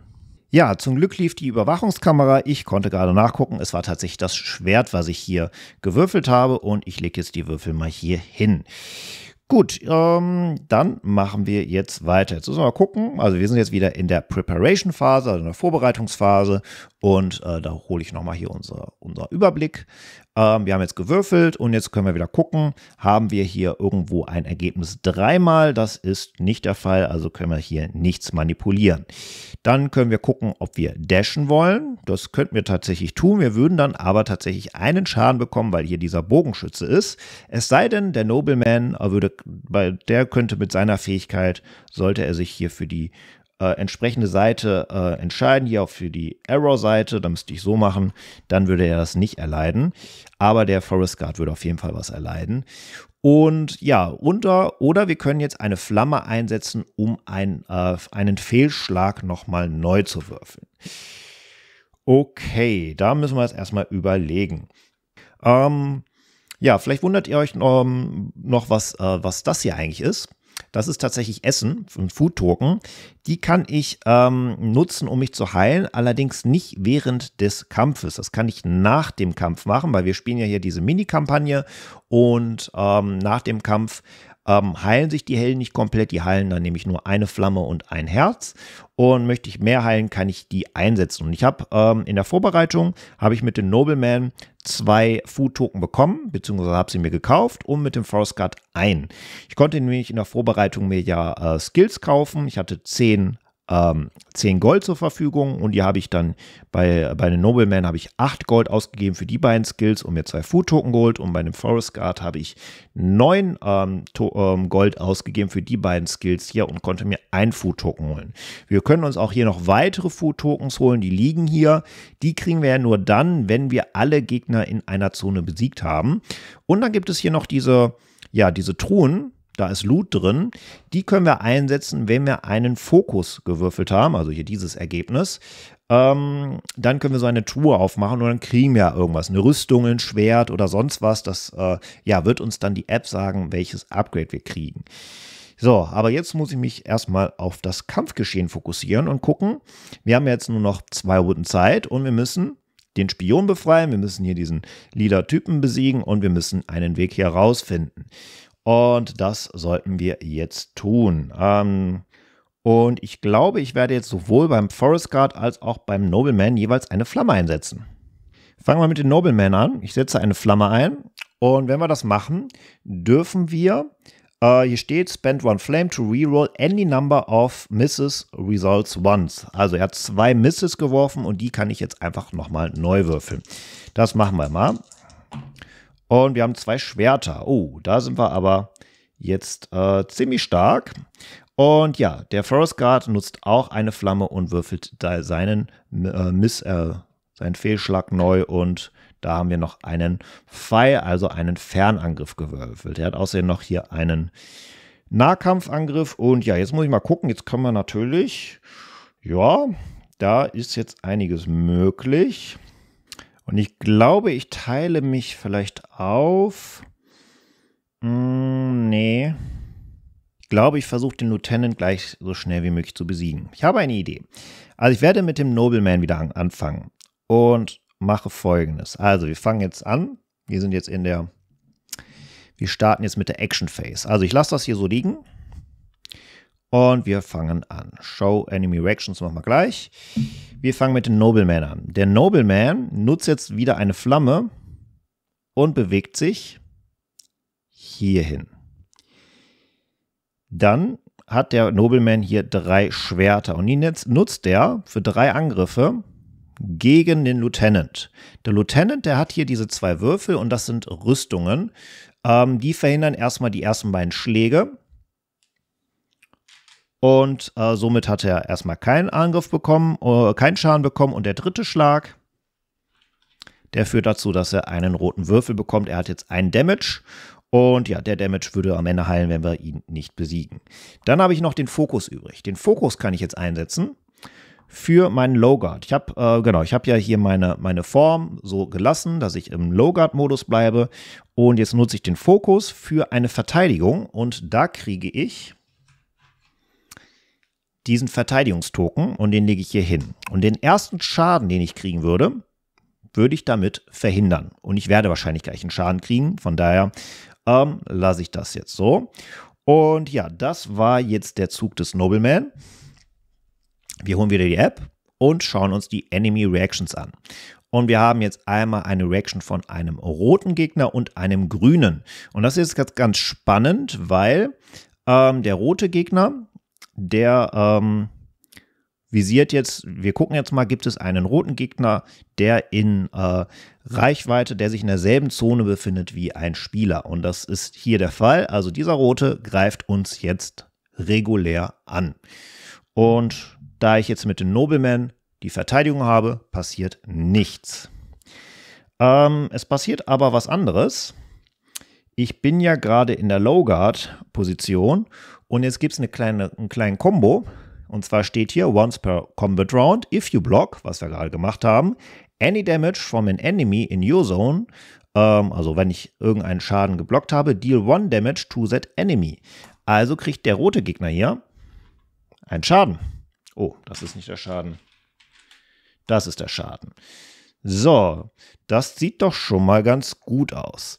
Ja, zum Glück lief die Überwachungskamera. Ich konnte gerade nachgucken. Es war tatsächlich das Schwert, was ich hier gewürfelt habe. Und ich lege jetzt die Würfel mal hier hin. Gut, ähm, dann machen wir jetzt weiter. Jetzt müssen wir mal gucken. Also wir sind jetzt wieder in der Preparation-Phase, also in der Vorbereitungsphase. Und äh, da hole ich nochmal hier unser, unser Überblick. Ähm, wir haben jetzt gewürfelt und jetzt können wir wieder gucken, haben wir hier irgendwo ein Ergebnis dreimal. Das ist nicht der Fall, also können wir hier nichts manipulieren. Dann können wir gucken, ob wir dashen wollen. Das könnten wir tatsächlich tun. Wir würden dann aber tatsächlich einen Schaden bekommen, weil hier dieser Bogenschütze ist. Es sei denn, der Nobleman würde, der könnte mit seiner Fähigkeit, sollte er sich hier für die äh, entsprechende Seite äh, entscheiden, hier auch für die Error-Seite, da müsste ich so machen, dann würde er das nicht erleiden. Aber der Forest Guard würde auf jeden Fall was erleiden. Und ja, unter oder wir können jetzt eine Flamme einsetzen, um ein, äh, einen Fehlschlag nochmal neu zu würfeln. Okay, da müssen wir jetzt erstmal überlegen. Ähm, ja, vielleicht wundert ihr euch noch, noch was, äh, was das hier eigentlich ist. Das ist tatsächlich Essen, ein Food Token. Die kann ich ähm, nutzen, um mich zu heilen, allerdings nicht während des Kampfes. Das kann ich nach dem Kampf machen, weil wir spielen ja hier diese Mini-Kampagne und ähm, nach dem Kampf ähm, heilen sich die Helden nicht komplett. Die heilen dann nämlich nur eine Flamme und ein Herz. Und möchte ich mehr heilen, kann ich die einsetzen. Und ich habe ähm, in der Vorbereitung, habe ich mit den Nobleman zwei Food-Token bekommen, beziehungsweise habe sie mir gekauft und mit dem Forest Guard ein. Ich konnte nämlich in der Vorbereitung mir ja äh, Skills kaufen. Ich hatte zehn ähm, 10 Gold zur Verfügung und die habe ich dann bei, bei den Nobleman habe ich 8 Gold ausgegeben für die beiden Skills und mir 2 Food Token geholt und bei dem Forest Guard habe ich 9 ähm, ähm, Gold ausgegeben für die beiden Skills hier und konnte mir ein Food Token holen. Wir können uns auch hier noch weitere Food Tokens holen, die liegen hier. Die kriegen wir ja nur dann, wenn wir alle Gegner in einer Zone besiegt haben. Und dann gibt es hier noch diese, ja, diese Truhen, da ist Loot drin. Die können wir einsetzen, wenn wir einen Fokus gewürfelt haben, also hier dieses Ergebnis. Ähm, dann können wir so eine Tour aufmachen und dann kriegen wir irgendwas, eine Rüstung, ein Schwert oder sonst was. Das äh, ja, wird uns dann die App sagen, welches Upgrade wir kriegen. So, aber jetzt muss ich mich erstmal auf das Kampfgeschehen fokussieren und gucken. Wir haben jetzt nur noch zwei Runden Zeit und wir müssen den Spion befreien, wir müssen hier diesen lila Typen besiegen und wir müssen einen Weg hier rausfinden. Und das sollten wir jetzt tun. Ähm, und ich glaube, ich werde jetzt sowohl beim Forest Guard als auch beim Nobleman jeweils eine Flamme einsetzen. Fangen wir mit den Nobleman an. Ich setze eine Flamme ein. Und wenn wir das machen, dürfen wir, äh, hier steht, spend one flame to reroll any number of misses results once. Also er hat zwei Misses geworfen und die kann ich jetzt einfach nochmal neu würfeln. Das machen wir mal. Und wir haben zwei Schwerter. Oh, da sind wir aber jetzt äh, ziemlich stark. Und ja, der Forest Guard nutzt auch eine Flamme und würfelt da seinen, äh, Miss, äh, seinen Fehlschlag neu. Und da haben wir noch einen Pfeil, also einen Fernangriff gewürfelt. Er hat außerdem noch hier einen Nahkampfangriff. Und ja, jetzt muss ich mal gucken. Jetzt können wir natürlich. Ja, da ist jetzt einiges möglich. Und ich glaube, ich teile mich vielleicht auf. Mm, nee. Ich glaube, ich versuche den Lieutenant gleich so schnell wie möglich zu besiegen. Ich habe eine Idee. Also ich werde mit dem Nobleman wieder an anfangen und mache folgendes. Also wir fangen jetzt an. Wir sind jetzt in der... Wir starten jetzt mit der Action Phase. Also ich lasse das hier so liegen. Und wir fangen an. Show Enemy Reactions machen wir gleich. Wir fangen mit dem Nobleman an. Der Nobleman nutzt jetzt wieder eine Flamme und bewegt sich hierhin. Dann hat der Nobleman hier drei Schwerter und jetzt nutzt er für drei Angriffe gegen den Lieutenant. Der Lieutenant, der hat hier diese zwei Würfel und das sind Rüstungen. Ähm, die verhindern erstmal die ersten beiden Schläge und äh, somit hat er erstmal keinen Angriff bekommen, äh, keinen Schaden bekommen. Und der dritte Schlag, der führt dazu, dass er einen roten Würfel bekommt. Er hat jetzt einen Damage. Und ja, der Damage würde am Ende heilen, wenn wir ihn nicht besiegen. Dann habe ich noch den Fokus übrig. Den Fokus kann ich jetzt einsetzen für meinen Low Guard. Ich habe äh, genau, ich habe ja hier meine meine Form so gelassen, dass ich im Low Guard Modus bleibe und jetzt nutze ich den Fokus für eine Verteidigung und da kriege ich diesen Verteidigungstoken und den lege ich hier hin. Und den ersten Schaden, den ich kriegen würde, würde ich damit verhindern. Und ich werde wahrscheinlich gleich einen Schaden kriegen. Von daher ähm, lasse ich das jetzt so. Und ja, das war jetzt der Zug des Nobleman. Wir holen wieder die App und schauen uns die Enemy Reactions an. Und wir haben jetzt einmal eine Reaction von einem roten Gegner und einem grünen. Und das ist ganz, ganz spannend, weil ähm, der rote Gegner der ähm, visiert jetzt, wir gucken jetzt mal, gibt es einen roten Gegner, der in äh, Reichweite, der sich in derselben Zone befindet wie ein Spieler. Und das ist hier der Fall. Also dieser rote greift uns jetzt regulär an. Und da ich jetzt mit den Noblemen die Verteidigung habe, passiert nichts. Ähm, es passiert aber was anderes. Ich bin ja gerade in der Low Guard Position und jetzt gibt es eine kleine, einen kleinen Combo. Und zwar steht hier once per combat round, if you block, was wir gerade gemacht haben, any damage from an enemy in your zone, ähm, also wenn ich irgendeinen Schaden geblockt habe, deal one damage to that enemy. Also kriegt der rote Gegner hier einen Schaden. Oh, das ist nicht der Schaden. Das ist der Schaden. So, das sieht doch schon mal ganz gut aus.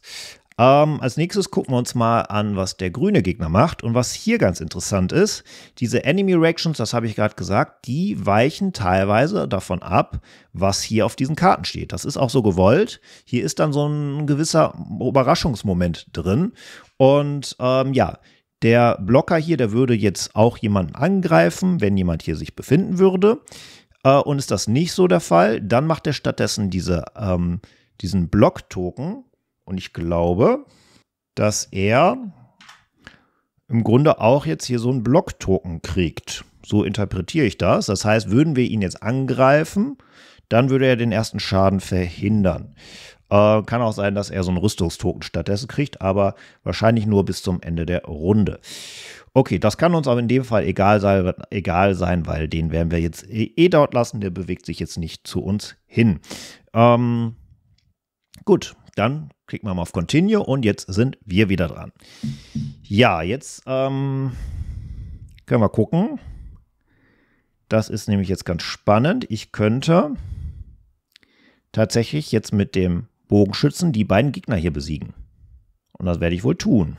Ähm, als nächstes gucken wir uns mal an, was der grüne Gegner macht. Und was hier ganz interessant ist, diese Enemy Reactions, das habe ich gerade gesagt, die weichen teilweise davon ab, was hier auf diesen Karten steht. Das ist auch so gewollt. Hier ist dann so ein gewisser Überraschungsmoment drin. Und ähm, ja, der Blocker hier, der würde jetzt auch jemanden angreifen, wenn jemand hier sich befinden würde. Äh, und ist das nicht so der Fall, dann macht er stattdessen diese, ähm, diesen Block-Token und ich glaube, dass er im Grunde auch jetzt hier so einen Block-Token kriegt. So interpretiere ich das. Das heißt, würden wir ihn jetzt angreifen, dann würde er den ersten Schaden verhindern. Äh, kann auch sein, dass er so einen Rüstungstoken stattdessen kriegt, aber wahrscheinlich nur bis zum Ende der Runde. Okay, das kann uns aber in dem Fall egal sein, egal sein weil den werden wir jetzt eh, eh dort lassen. Der bewegt sich jetzt nicht zu uns hin. Ähm, gut, dann klicken wir mal auf Continue und jetzt sind wir wieder dran. Ja, jetzt ähm, können wir gucken. Das ist nämlich jetzt ganz spannend. Ich könnte tatsächlich jetzt mit dem Bogenschützen die beiden Gegner hier besiegen. Und das werde ich wohl tun.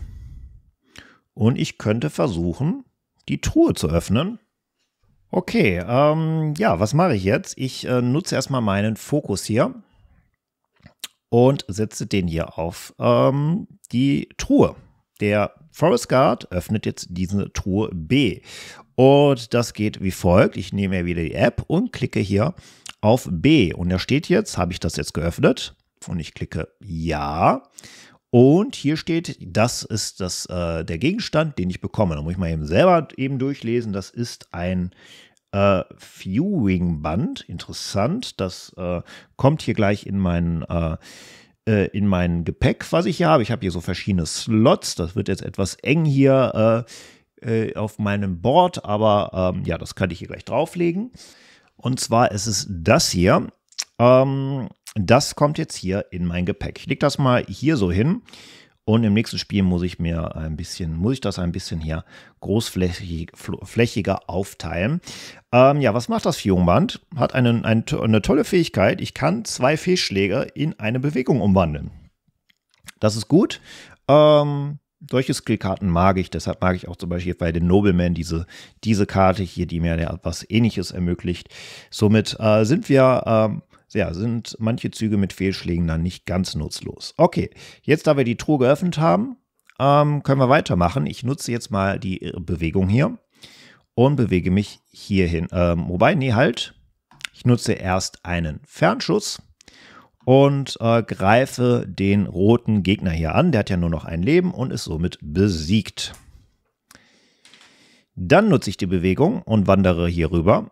Und ich könnte versuchen, die Truhe zu öffnen. Okay, ähm, ja, was mache ich jetzt? Ich äh, nutze erstmal meinen Fokus hier und setze den hier auf ähm, die Truhe. Der Forest Guard öffnet jetzt diese Truhe B. Und das geht wie folgt. Ich nehme ja wieder die App und klicke hier auf B. Und da steht jetzt, habe ich das jetzt geöffnet? Und ich klicke Ja. Und hier steht, das ist das, äh, der Gegenstand, den ich bekomme. Da muss ich mal eben selber eben durchlesen. Das ist ein äh, Viewing-Band. Interessant. Das äh, kommt hier gleich in meinen. Äh, äh, in mein Gepäck, was ich hier habe. Ich habe hier so verschiedene Slots. Das wird jetzt etwas eng hier äh, äh, auf meinem Board, aber ähm, ja, das kann ich hier gleich drauflegen. Und zwar ist es das hier. Ähm, das kommt jetzt hier in mein Gepäck. Ich lege das mal hier so hin. Und im nächsten Spiel muss ich mir ein bisschen, muss ich das ein bisschen hier großflächiger aufteilen. Ähm, ja, was macht das Fionband? Hat einen, ein, eine tolle Fähigkeit. Ich kann zwei Fehlschläge in eine Bewegung umwandeln. Das ist gut. Ähm, solche Skillkarten mag ich, deshalb mag ich auch zum Beispiel bei den Nobleman diese, diese Karte hier, die mir ja etwas ähnliches ermöglicht. Somit äh, sind wir ähm, ja, sind manche Züge mit Fehlschlägen dann nicht ganz nutzlos. Okay, jetzt da wir die Truhe geöffnet haben, ähm, können wir weitermachen. Ich nutze jetzt mal die äh, Bewegung hier und bewege mich hierhin. Ähm, wobei, nee, halt. Ich nutze erst einen Fernschuss und äh, greife den roten Gegner hier an. Der hat ja nur noch ein Leben und ist somit besiegt. Dann nutze ich die Bewegung und wandere hier rüber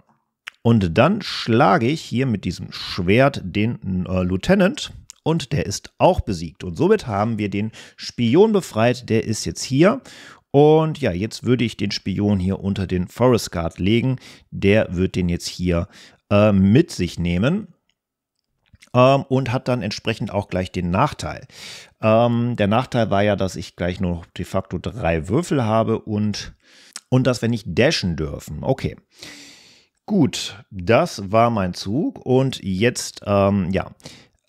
und dann schlage ich hier mit diesem Schwert den äh, Lieutenant und der ist auch besiegt. Und somit haben wir den Spion befreit, der ist jetzt hier. Und ja, jetzt würde ich den Spion hier unter den Forest Guard legen. Der wird den jetzt hier äh, mit sich nehmen. Ähm, und hat dann entsprechend auch gleich den Nachteil. Ähm, der Nachteil war ja, dass ich gleich nur de facto drei Würfel habe und, und dass wir nicht dashen dürfen. Okay. Gut, das war mein Zug und jetzt, ähm, ja,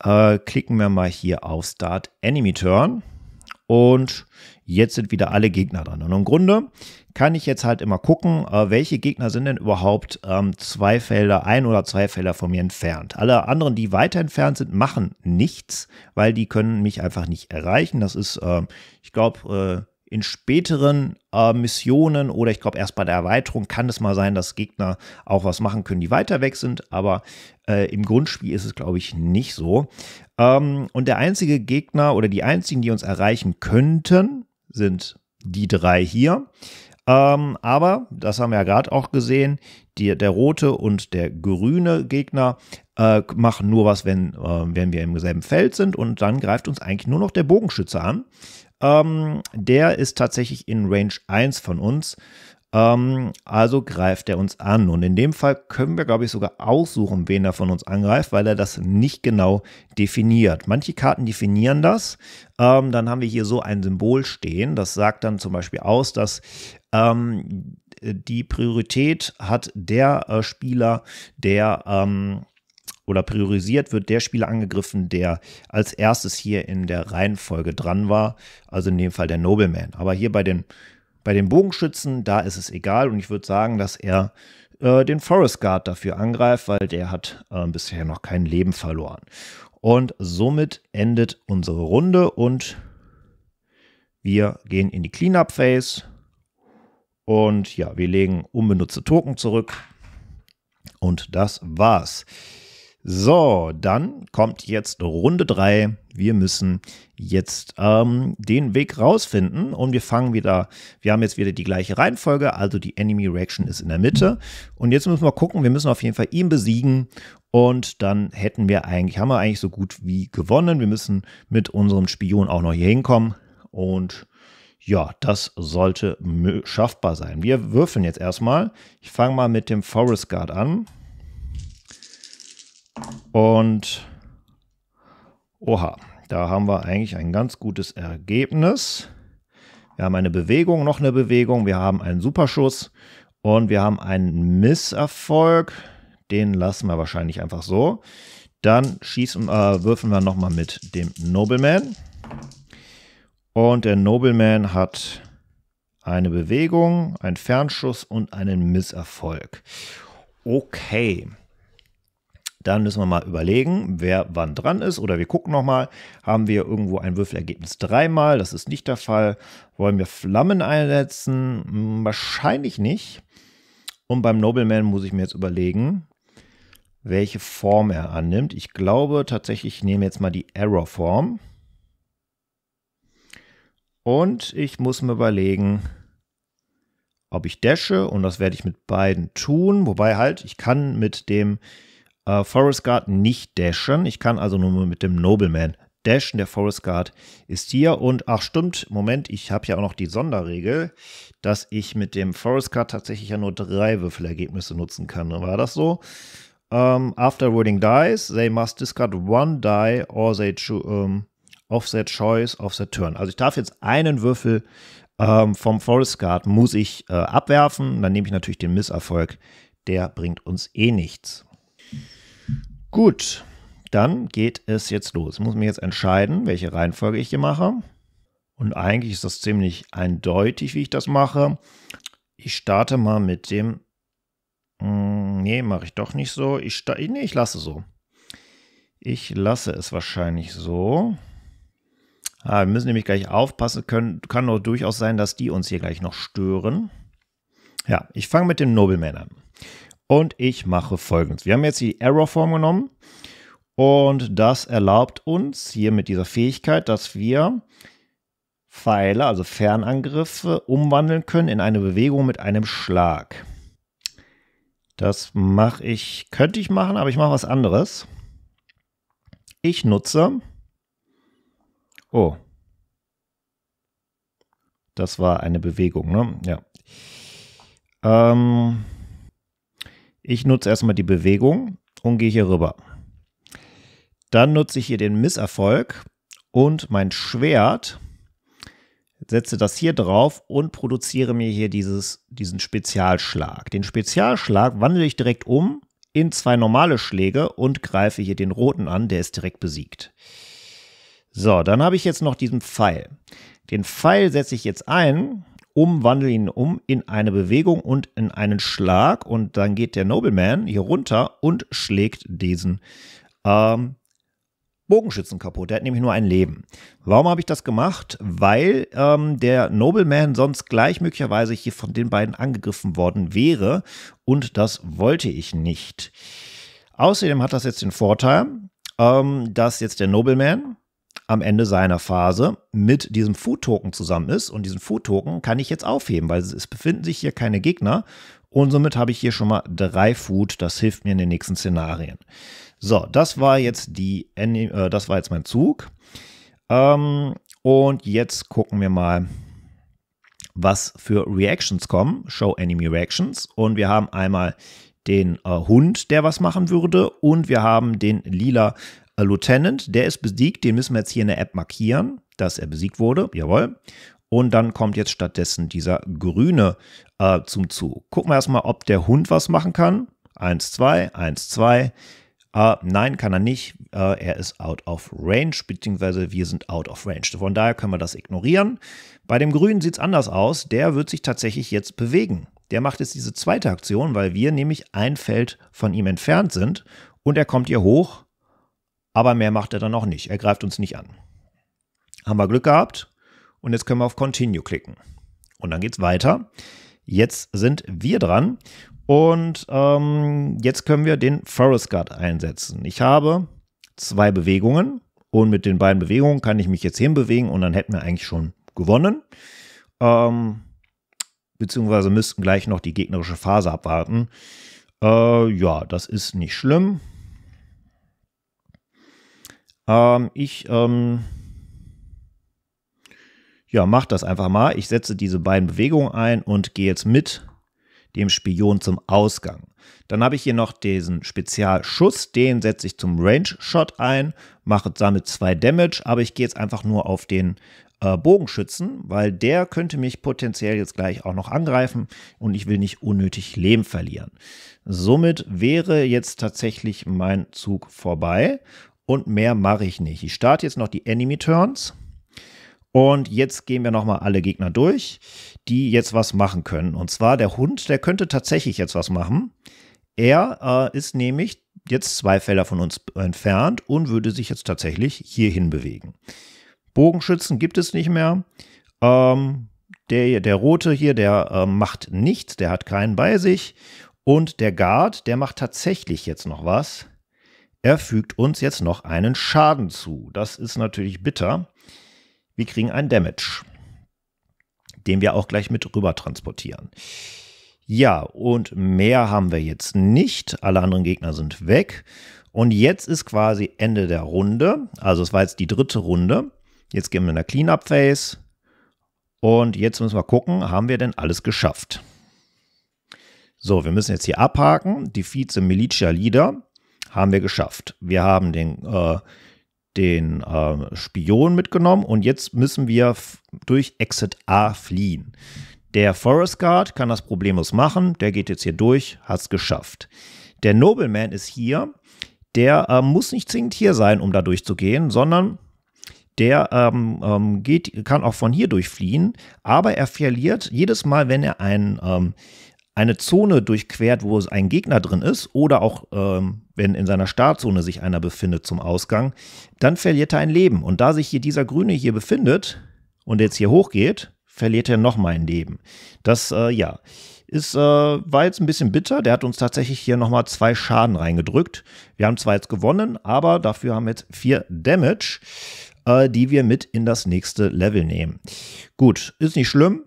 äh, klicken wir mal hier auf Start Enemy Turn und jetzt sind wieder alle Gegner dran. Und im Grunde kann ich jetzt halt immer gucken, äh, welche Gegner sind denn überhaupt ähm, zwei Felder, ein oder zwei Felder von mir entfernt. Alle anderen, die weiter entfernt sind, machen nichts, weil die können mich einfach nicht erreichen. Das ist, äh, ich glaube, äh, in späteren äh, Missionen oder ich glaube erst bei der Erweiterung kann es mal sein, dass Gegner auch was machen können, die weiter weg sind, aber äh, im Grundspiel ist es, glaube ich, nicht so. Ähm, und der einzige Gegner oder die einzigen, die uns erreichen könnten, sind die drei hier. Ähm, aber, das haben wir ja gerade auch gesehen, die, der rote und der grüne Gegner äh, machen nur was, wenn, äh, wenn wir im selben Feld sind und dann greift uns eigentlich nur noch der Bogenschütze an. Ähm, der ist tatsächlich in Range 1 von uns. Ähm, also greift er uns an. Und in dem Fall können wir, glaube ich, sogar aussuchen, wen er von uns angreift, weil er das nicht genau definiert. Manche Karten definieren das. Ähm, dann haben wir hier so ein Symbol stehen. Das sagt dann zum Beispiel aus, dass ähm, die Priorität hat der äh, Spieler, der ähm, oder priorisiert wird der Spieler angegriffen, der als erstes hier in der Reihenfolge dran war. Also in dem Fall der Nobleman. Aber hier bei den, bei den Bogenschützen, da ist es egal. Und ich würde sagen, dass er äh, den Forest Guard dafür angreift, weil der hat äh, bisher noch kein Leben verloren. Und somit endet unsere Runde und wir gehen in die Cleanup Phase. Und ja, wir legen unbenutzte Token zurück. Und das war's. So, dann kommt jetzt Runde 3. Wir müssen jetzt ähm, den Weg rausfinden und wir fangen wieder, wir haben jetzt wieder die gleiche Reihenfolge, also die Enemy Reaction ist in der Mitte und jetzt müssen wir gucken, wir müssen auf jeden Fall ihn besiegen und dann hätten wir eigentlich, haben wir eigentlich so gut wie gewonnen. Wir müssen mit unserem Spion auch noch hier hinkommen und ja, das sollte schaffbar sein. Wir würfeln jetzt erstmal. Ich fange mal mit dem Forest Guard an. Und oha, da haben wir eigentlich ein ganz gutes Ergebnis. Wir haben eine Bewegung, noch eine Bewegung, wir haben einen Superschuss und wir haben einen Misserfolg. Den lassen wir wahrscheinlich einfach so. Dann schießen, äh, würfen wir nochmal mit dem Nobleman. Und der Nobleman hat eine Bewegung, einen Fernschuss und einen Misserfolg. Okay, dann müssen wir mal überlegen, wer wann dran ist. Oder wir gucken nochmal, haben wir irgendwo ein Würfelergebnis dreimal? Das ist nicht der Fall. Wollen wir Flammen einsetzen? Hm, wahrscheinlich nicht. Und beim Nobleman muss ich mir jetzt überlegen, welche Form er annimmt. Ich glaube tatsächlich, ich nehme jetzt mal die Error-Form. Und ich muss mir überlegen, ob ich dashe. Und das werde ich mit beiden tun. Wobei halt, ich kann mit dem äh, Forest Guard nicht dashen. Ich kann also nur mit dem Nobleman dashen. Der Forest Guard ist hier. Und ach stimmt, Moment, ich habe ja auch noch die Sonderregel, dass ich mit dem Forest Guard tatsächlich ja nur drei Würfelergebnisse nutzen kann. Ne? War das so? Um, ähm, after rolling dice, they must discard one die or they um, ähm, of their choice of their turn. Also ich darf jetzt einen Würfel ähm, vom Forest Guard muss ich äh, abwerfen. Dann nehme ich natürlich den Misserfolg. Der bringt uns eh nichts. Gut, dann geht es jetzt los. Ich muss mir jetzt entscheiden, welche Reihenfolge ich hier mache. Und eigentlich ist das ziemlich eindeutig, wie ich das mache. Ich starte mal mit dem... Hm, nee, mache ich doch nicht so. Ich sta nee, ich lasse so. Ich lasse es wahrscheinlich so. Ah, wir müssen nämlich gleich aufpassen können. Kann doch durchaus sein, dass die uns hier gleich noch stören. Ja, ich fange mit dem Nobleman an und ich mache folgendes. Wir haben jetzt die Error-Form genommen und das erlaubt uns hier mit dieser Fähigkeit, dass wir Pfeile, also Fernangriffe, umwandeln können in eine Bewegung mit einem Schlag. Das mache ich, könnte ich machen, aber ich mache was anderes. Ich nutze. Oh. Das war eine Bewegung, ne? Ja. Ähm, ich nutze erstmal die Bewegung und gehe hier rüber. Dann nutze ich hier den Misserfolg und mein Schwert, setze das hier drauf und produziere mir hier dieses, diesen Spezialschlag. Den Spezialschlag wandle ich direkt um in zwei normale Schläge und greife hier den roten an, der ist direkt besiegt. So, dann habe ich jetzt noch diesen Pfeil. Den Pfeil setze ich jetzt ein um, wandle ihn um in eine Bewegung und in einen Schlag. Und dann geht der Nobleman hier runter und schlägt diesen ähm, Bogenschützen kaputt. Der hat nämlich nur ein Leben. Warum habe ich das gemacht? Weil ähm, der Nobleman sonst gleich möglicherweise hier von den beiden angegriffen worden wäre. Und das wollte ich nicht. Außerdem hat das jetzt den Vorteil, ähm, dass jetzt der Nobleman am Ende seiner Phase mit diesem Food-Token zusammen ist. Und diesen Food-Token kann ich jetzt aufheben, weil es befinden sich hier keine Gegner. Und somit habe ich hier schon mal drei Food. Das hilft mir in den nächsten Szenarien. So, das war jetzt die, äh, das war jetzt mein Zug. Ähm, und jetzt gucken wir mal, was für Reactions kommen. Show Enemy Reactions. Und wir haben einmal den äh, Hund, der was machen würde. Und wir haben den lila Lieutenant, der ist besiegt, den müssen wir jetzt hier in der App markieren, dass er besiegt wurde, jawohl. Und dann kommt jetzt stattdessen dieser grüne äh, zum Zug. Gucken wir erstmal, ob der Hund was machen kann. 1, 2, 1, 2. Äh, nein, kann er nicht. Äh, er ist out of range, beziehungsweise wir sind out of range. Von daher können wir das ignorieren. Bei dem Grünen sieht es anders aus. Der wird sich tatsächlich jetzt bewegen. Der macht jetzt diese zweite Aktion, weil wir nämlich ein Feld von ihm entfernt sind. Und er kommt hier hoch aber mehr macht er dann auch nicht. Er greift uns nicht an. Haben wir Glück gehabt. Und jetzt können wir auf Continue klicken. Und dann geht es weiter. Jetzt sind wir dran. Und ähm, jetzt können wir den Forest Guard einsetzen. Ich habe zwei Bewegungen. Und mit den beiden Bewegungen kann ich mich jetzt hinbewegen. Und dann hätten wir eigentlich schon gewonnen. Ähm, beziehungsweise müssten gleich noch die gegnerische Phase abwarten. Äh, ja, das ist nicht schlimm. Ähm, ich ähm, ja, mach das einfach mal. Ich setze diese beiden Bewegungen ein und gehe jetzt mit dem Spion zum Ausgang. Dann habe ich hier noch diesen Spezialschuss, den setze ich zum Range Shot ein, mache damit zwei Damage, aber ich gehe jetzt einfach nur auf den äh, Bogenschützen, weil der könnte mich potenziell jetzt gleich auch noch angreifen und ich will nicht unnötig Leben verlieren. Somit wäre jetzt tatsächlich mein Zug vorbei und mehr mache ich nicht. Ich starte jetzt noch die Enemy Turns. Und jetzt gehen wir nochmal alle Gegner durch, die jetzt was machen können. Und zwar der Hund, der könnte tatsächlich jetzt was machen. Er äh, ist nämlich jetzt zwei Felder von uns entfernt und würde sich jetzt tatsächlich hierhin bewegen. Bogenschützen gibt es nicht mehr. Ähm, der, der Rote hier, der äh, macht nichts, der hat keinen bei sich. Und der Guard, der macht tatsächlich jetzt noch was. Er fügt uns jetzt noch einen Schaden zu. Das ist natürlich bitter. Wir kriegen einen Damage, den wir auch gleich mit rüber transportieren. Ja, und mehr haben wir jetzt nicht. Alle anderen Gegner sind weg. Und jetzt ist quasi Ende der Runde. Also es war jetzt die dritte Runde. Jetzt gehen wir in der Cleanup-Phase. Und jetzt müssen wir gucken, haben wir denn alles geschafft? So, wir müssen jetzt hier abhaken. Defeats im Militia Leader haben wir geschafft. Wir haben den, äh, den äh, Spion mitgenommen und jetzt müssen wir durch Exit A fliehen. Der Forest Guard kann das problemlos machen, der geht jetzt hier durch, hat es geschafft. Der Nobleman ist hier, der äh, muss nicht zwingend hier sein, um da durchzugehen, sondern der ähm, ähm, geht, kann auch von hier durchfliehen, aber er verliert jedes Mal, wenn er einen, ähm, eine Zone durchquert, wo es ein Gegner drin ist, oder auch ähm, wenn in seiner Startzone sich einer befindet zum Ausgang, dann verliert er ein Leben. Und da sich hier dieser Grüne hier befindet und jetzt hier hochgeht, verliert er nochmal ein Leben. Das, äh, ja, ist, äh, war jetzt ein bisschen bitter. Der hat uns tatsächlich hier nochmal zwei Schaden reingedrückt. Wir haben zwar jetzt gewonnen, aber dafür haben wir jetzt vier Damage, äh, die wir mit in das nächste Level nehmen. Gut, ist nicht schlimm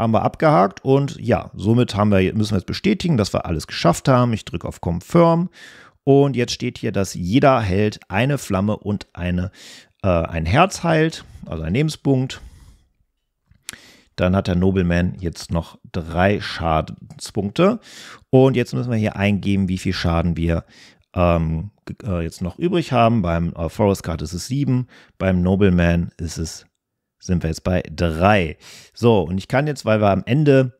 haben wir abgehakt und ja, somit haben wir, müssen wir jetzt bestätigen, dass wir alles geschafft haben. Ich drücke auf Confirm und jetzt steht hier, dass jeder Held eine Flamme und eine, äh, ein Herz heilt, also ein Lebenspunkt. Dann hat der Nobleman jetzt noch drei Schadenspunkte. Und jetzt müssen wir hier eingeben, wie viel Schaden wir ähm, äh, jetzt noch übrig haben. Beim äh, Forest Card ist es 7, beim Nobleman ist es sind wir jetzt bei drei. So, und ich kann jetzt, weil wir am Ende,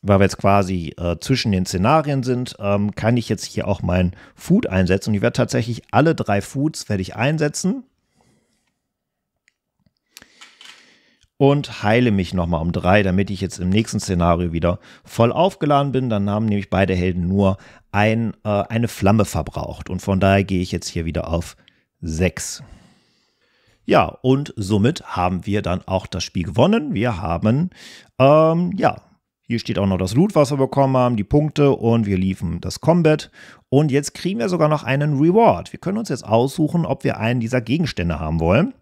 weil wir jetzt quasi äh, zwischen den Szenarien sind, ähm, kann ich jetzt hier auch mein Food einsetzen. Und ich werde tatsächlich alle drei Foods werde ich einsetzen. Und heile mich nochmal um drei, damit ich jetzt im nächsten Szenario wieder voll aufgeladen bin. Dann haben nämlich beide Helden nur ein, äh, eine Flamme verbraucht. Und von daher gehe ich jetzt hier wieder auf sechs. Ja, und somit haben wir dann auch das Spiel gewonnen. Wir haben, ähm, ja, hier steht auch noch das Loot, was wir bekommen haben, die Punkte und wir liefen das Combat. Und jetzt kriegen wir sogar noch einen Reward. Wir können uns jetzt aussuchen, ob wir einen dieser Gegenstände haben wollen.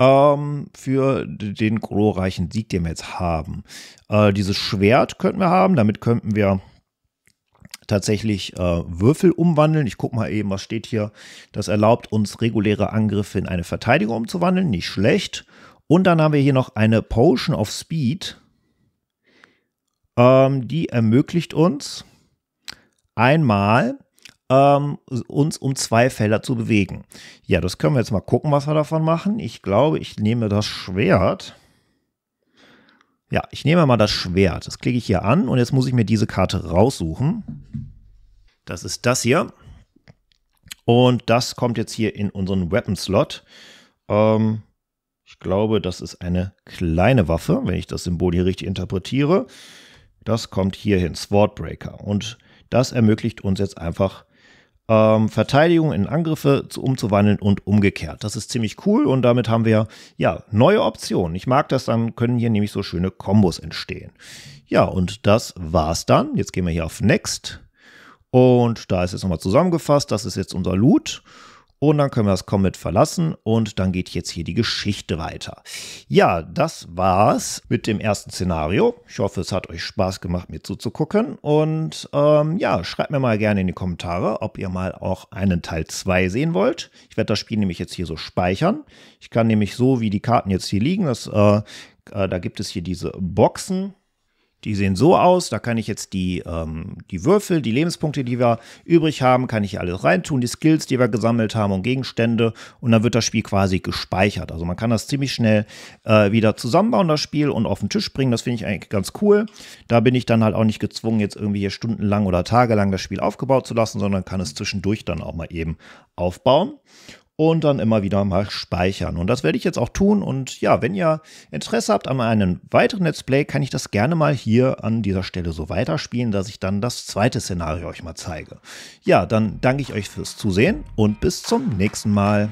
Ähm, für den glorreichen Sieg, den wir jetzt haben. Äh, dieses Schwert könnten wir haben, damit könnten wir tatsächlich äh, Würfel umwandeln. Ich gucke mal eben, was steht hier. Das erlaubt uns reguläre Angriffe in eine Verteidigung umzuwandeln. Nicht schlecht. Und dann haben wir hier noch eine Potion of Speed. Ähm, die ermöglicht uns einmal ähm, uns um zwei Felder zu bewegen. Ja, das können wir jetzt mal gucken, was wir davon machen. Ich glaube, ich nehme das Schwert. Ja, ich nehme mal das Schwert. Das klicke ich hier an und jetzt muss ich mir diese Karte raussuchen. Das ist das hier. Und das kommt jetzt hier in unseren Weapon-Slot. Ähm, ich glaube, das ist eine kleine Waffe, wenn ich das Symbol hier richtig interpretiere. Das kommt hier hin, Swordbreaker. Und das ermöglicht uns jetzt einfach ähm, Verteidigung in Angriffe zu, umzuwandeln und umgekehrt. Das ist ziemlich cool und damit haben wir ja neue Optionen. Ich mag das, dann können hier nämlich so schöne Kombos entstehen. Ja, und das war's dann. Jetzt gehen wir hier auf Next und da ist jetzt nochmal zusammengefasst. Das ist jetzt unser Loot. Und dann können wir das Commit verlassen und dann geht jetzt hier die Geschichte weiter. Ja, das war's mit dem ersten Szenario. Ich hoffe, es hat euch Spaß gemacht, mir zuzugucken. Und ähm, ja, schreibt mir mal gerne in die Kommentare, ob ihr mal auch einen Teil 2 sehen wollt. Ich werde das Spiel nämlich jetzt hier so speichern. Ich kann nämlich so, wie die Karten jetzt hier liegen, das, äh, äh, da gibt es hier diese Boxen die sehen so aus, da kann ich jetzt die, ähm, die Würfel, die Lebenspunkte, die wir übrig haben, kann ich alles reintun, die Skills, die wir gesammelt haben und Gegenstände und dann wird das Spiel quasi gespeichert. Also man kann das ziemlich schnell äh, wieder zusammenbauen, das Spiel, und auf den Tisch bringen. Das finde ich eigentlich ganz cool. Da bin ich dann halt auch nicht gezwungen, jetzt irgendwie hier stundenlang oder tagelang das Spiel aufgebaut zu lassen, sondern kann es zwischendurch dann auch mal eben aufbauen und dann immer wieder mal speichern. Und das werde ich jetzt auch tun. Und ja, wenn ihr Interesse habt an einem weiteren Let's Play, kann ich das gerne mal hier an dieser Stelle so weiterspielen, dass ich dann das zweite Szenario euch mal zeige. Ja, dann danke ich euch fürs Zusehen und bis zum nächsten Mal.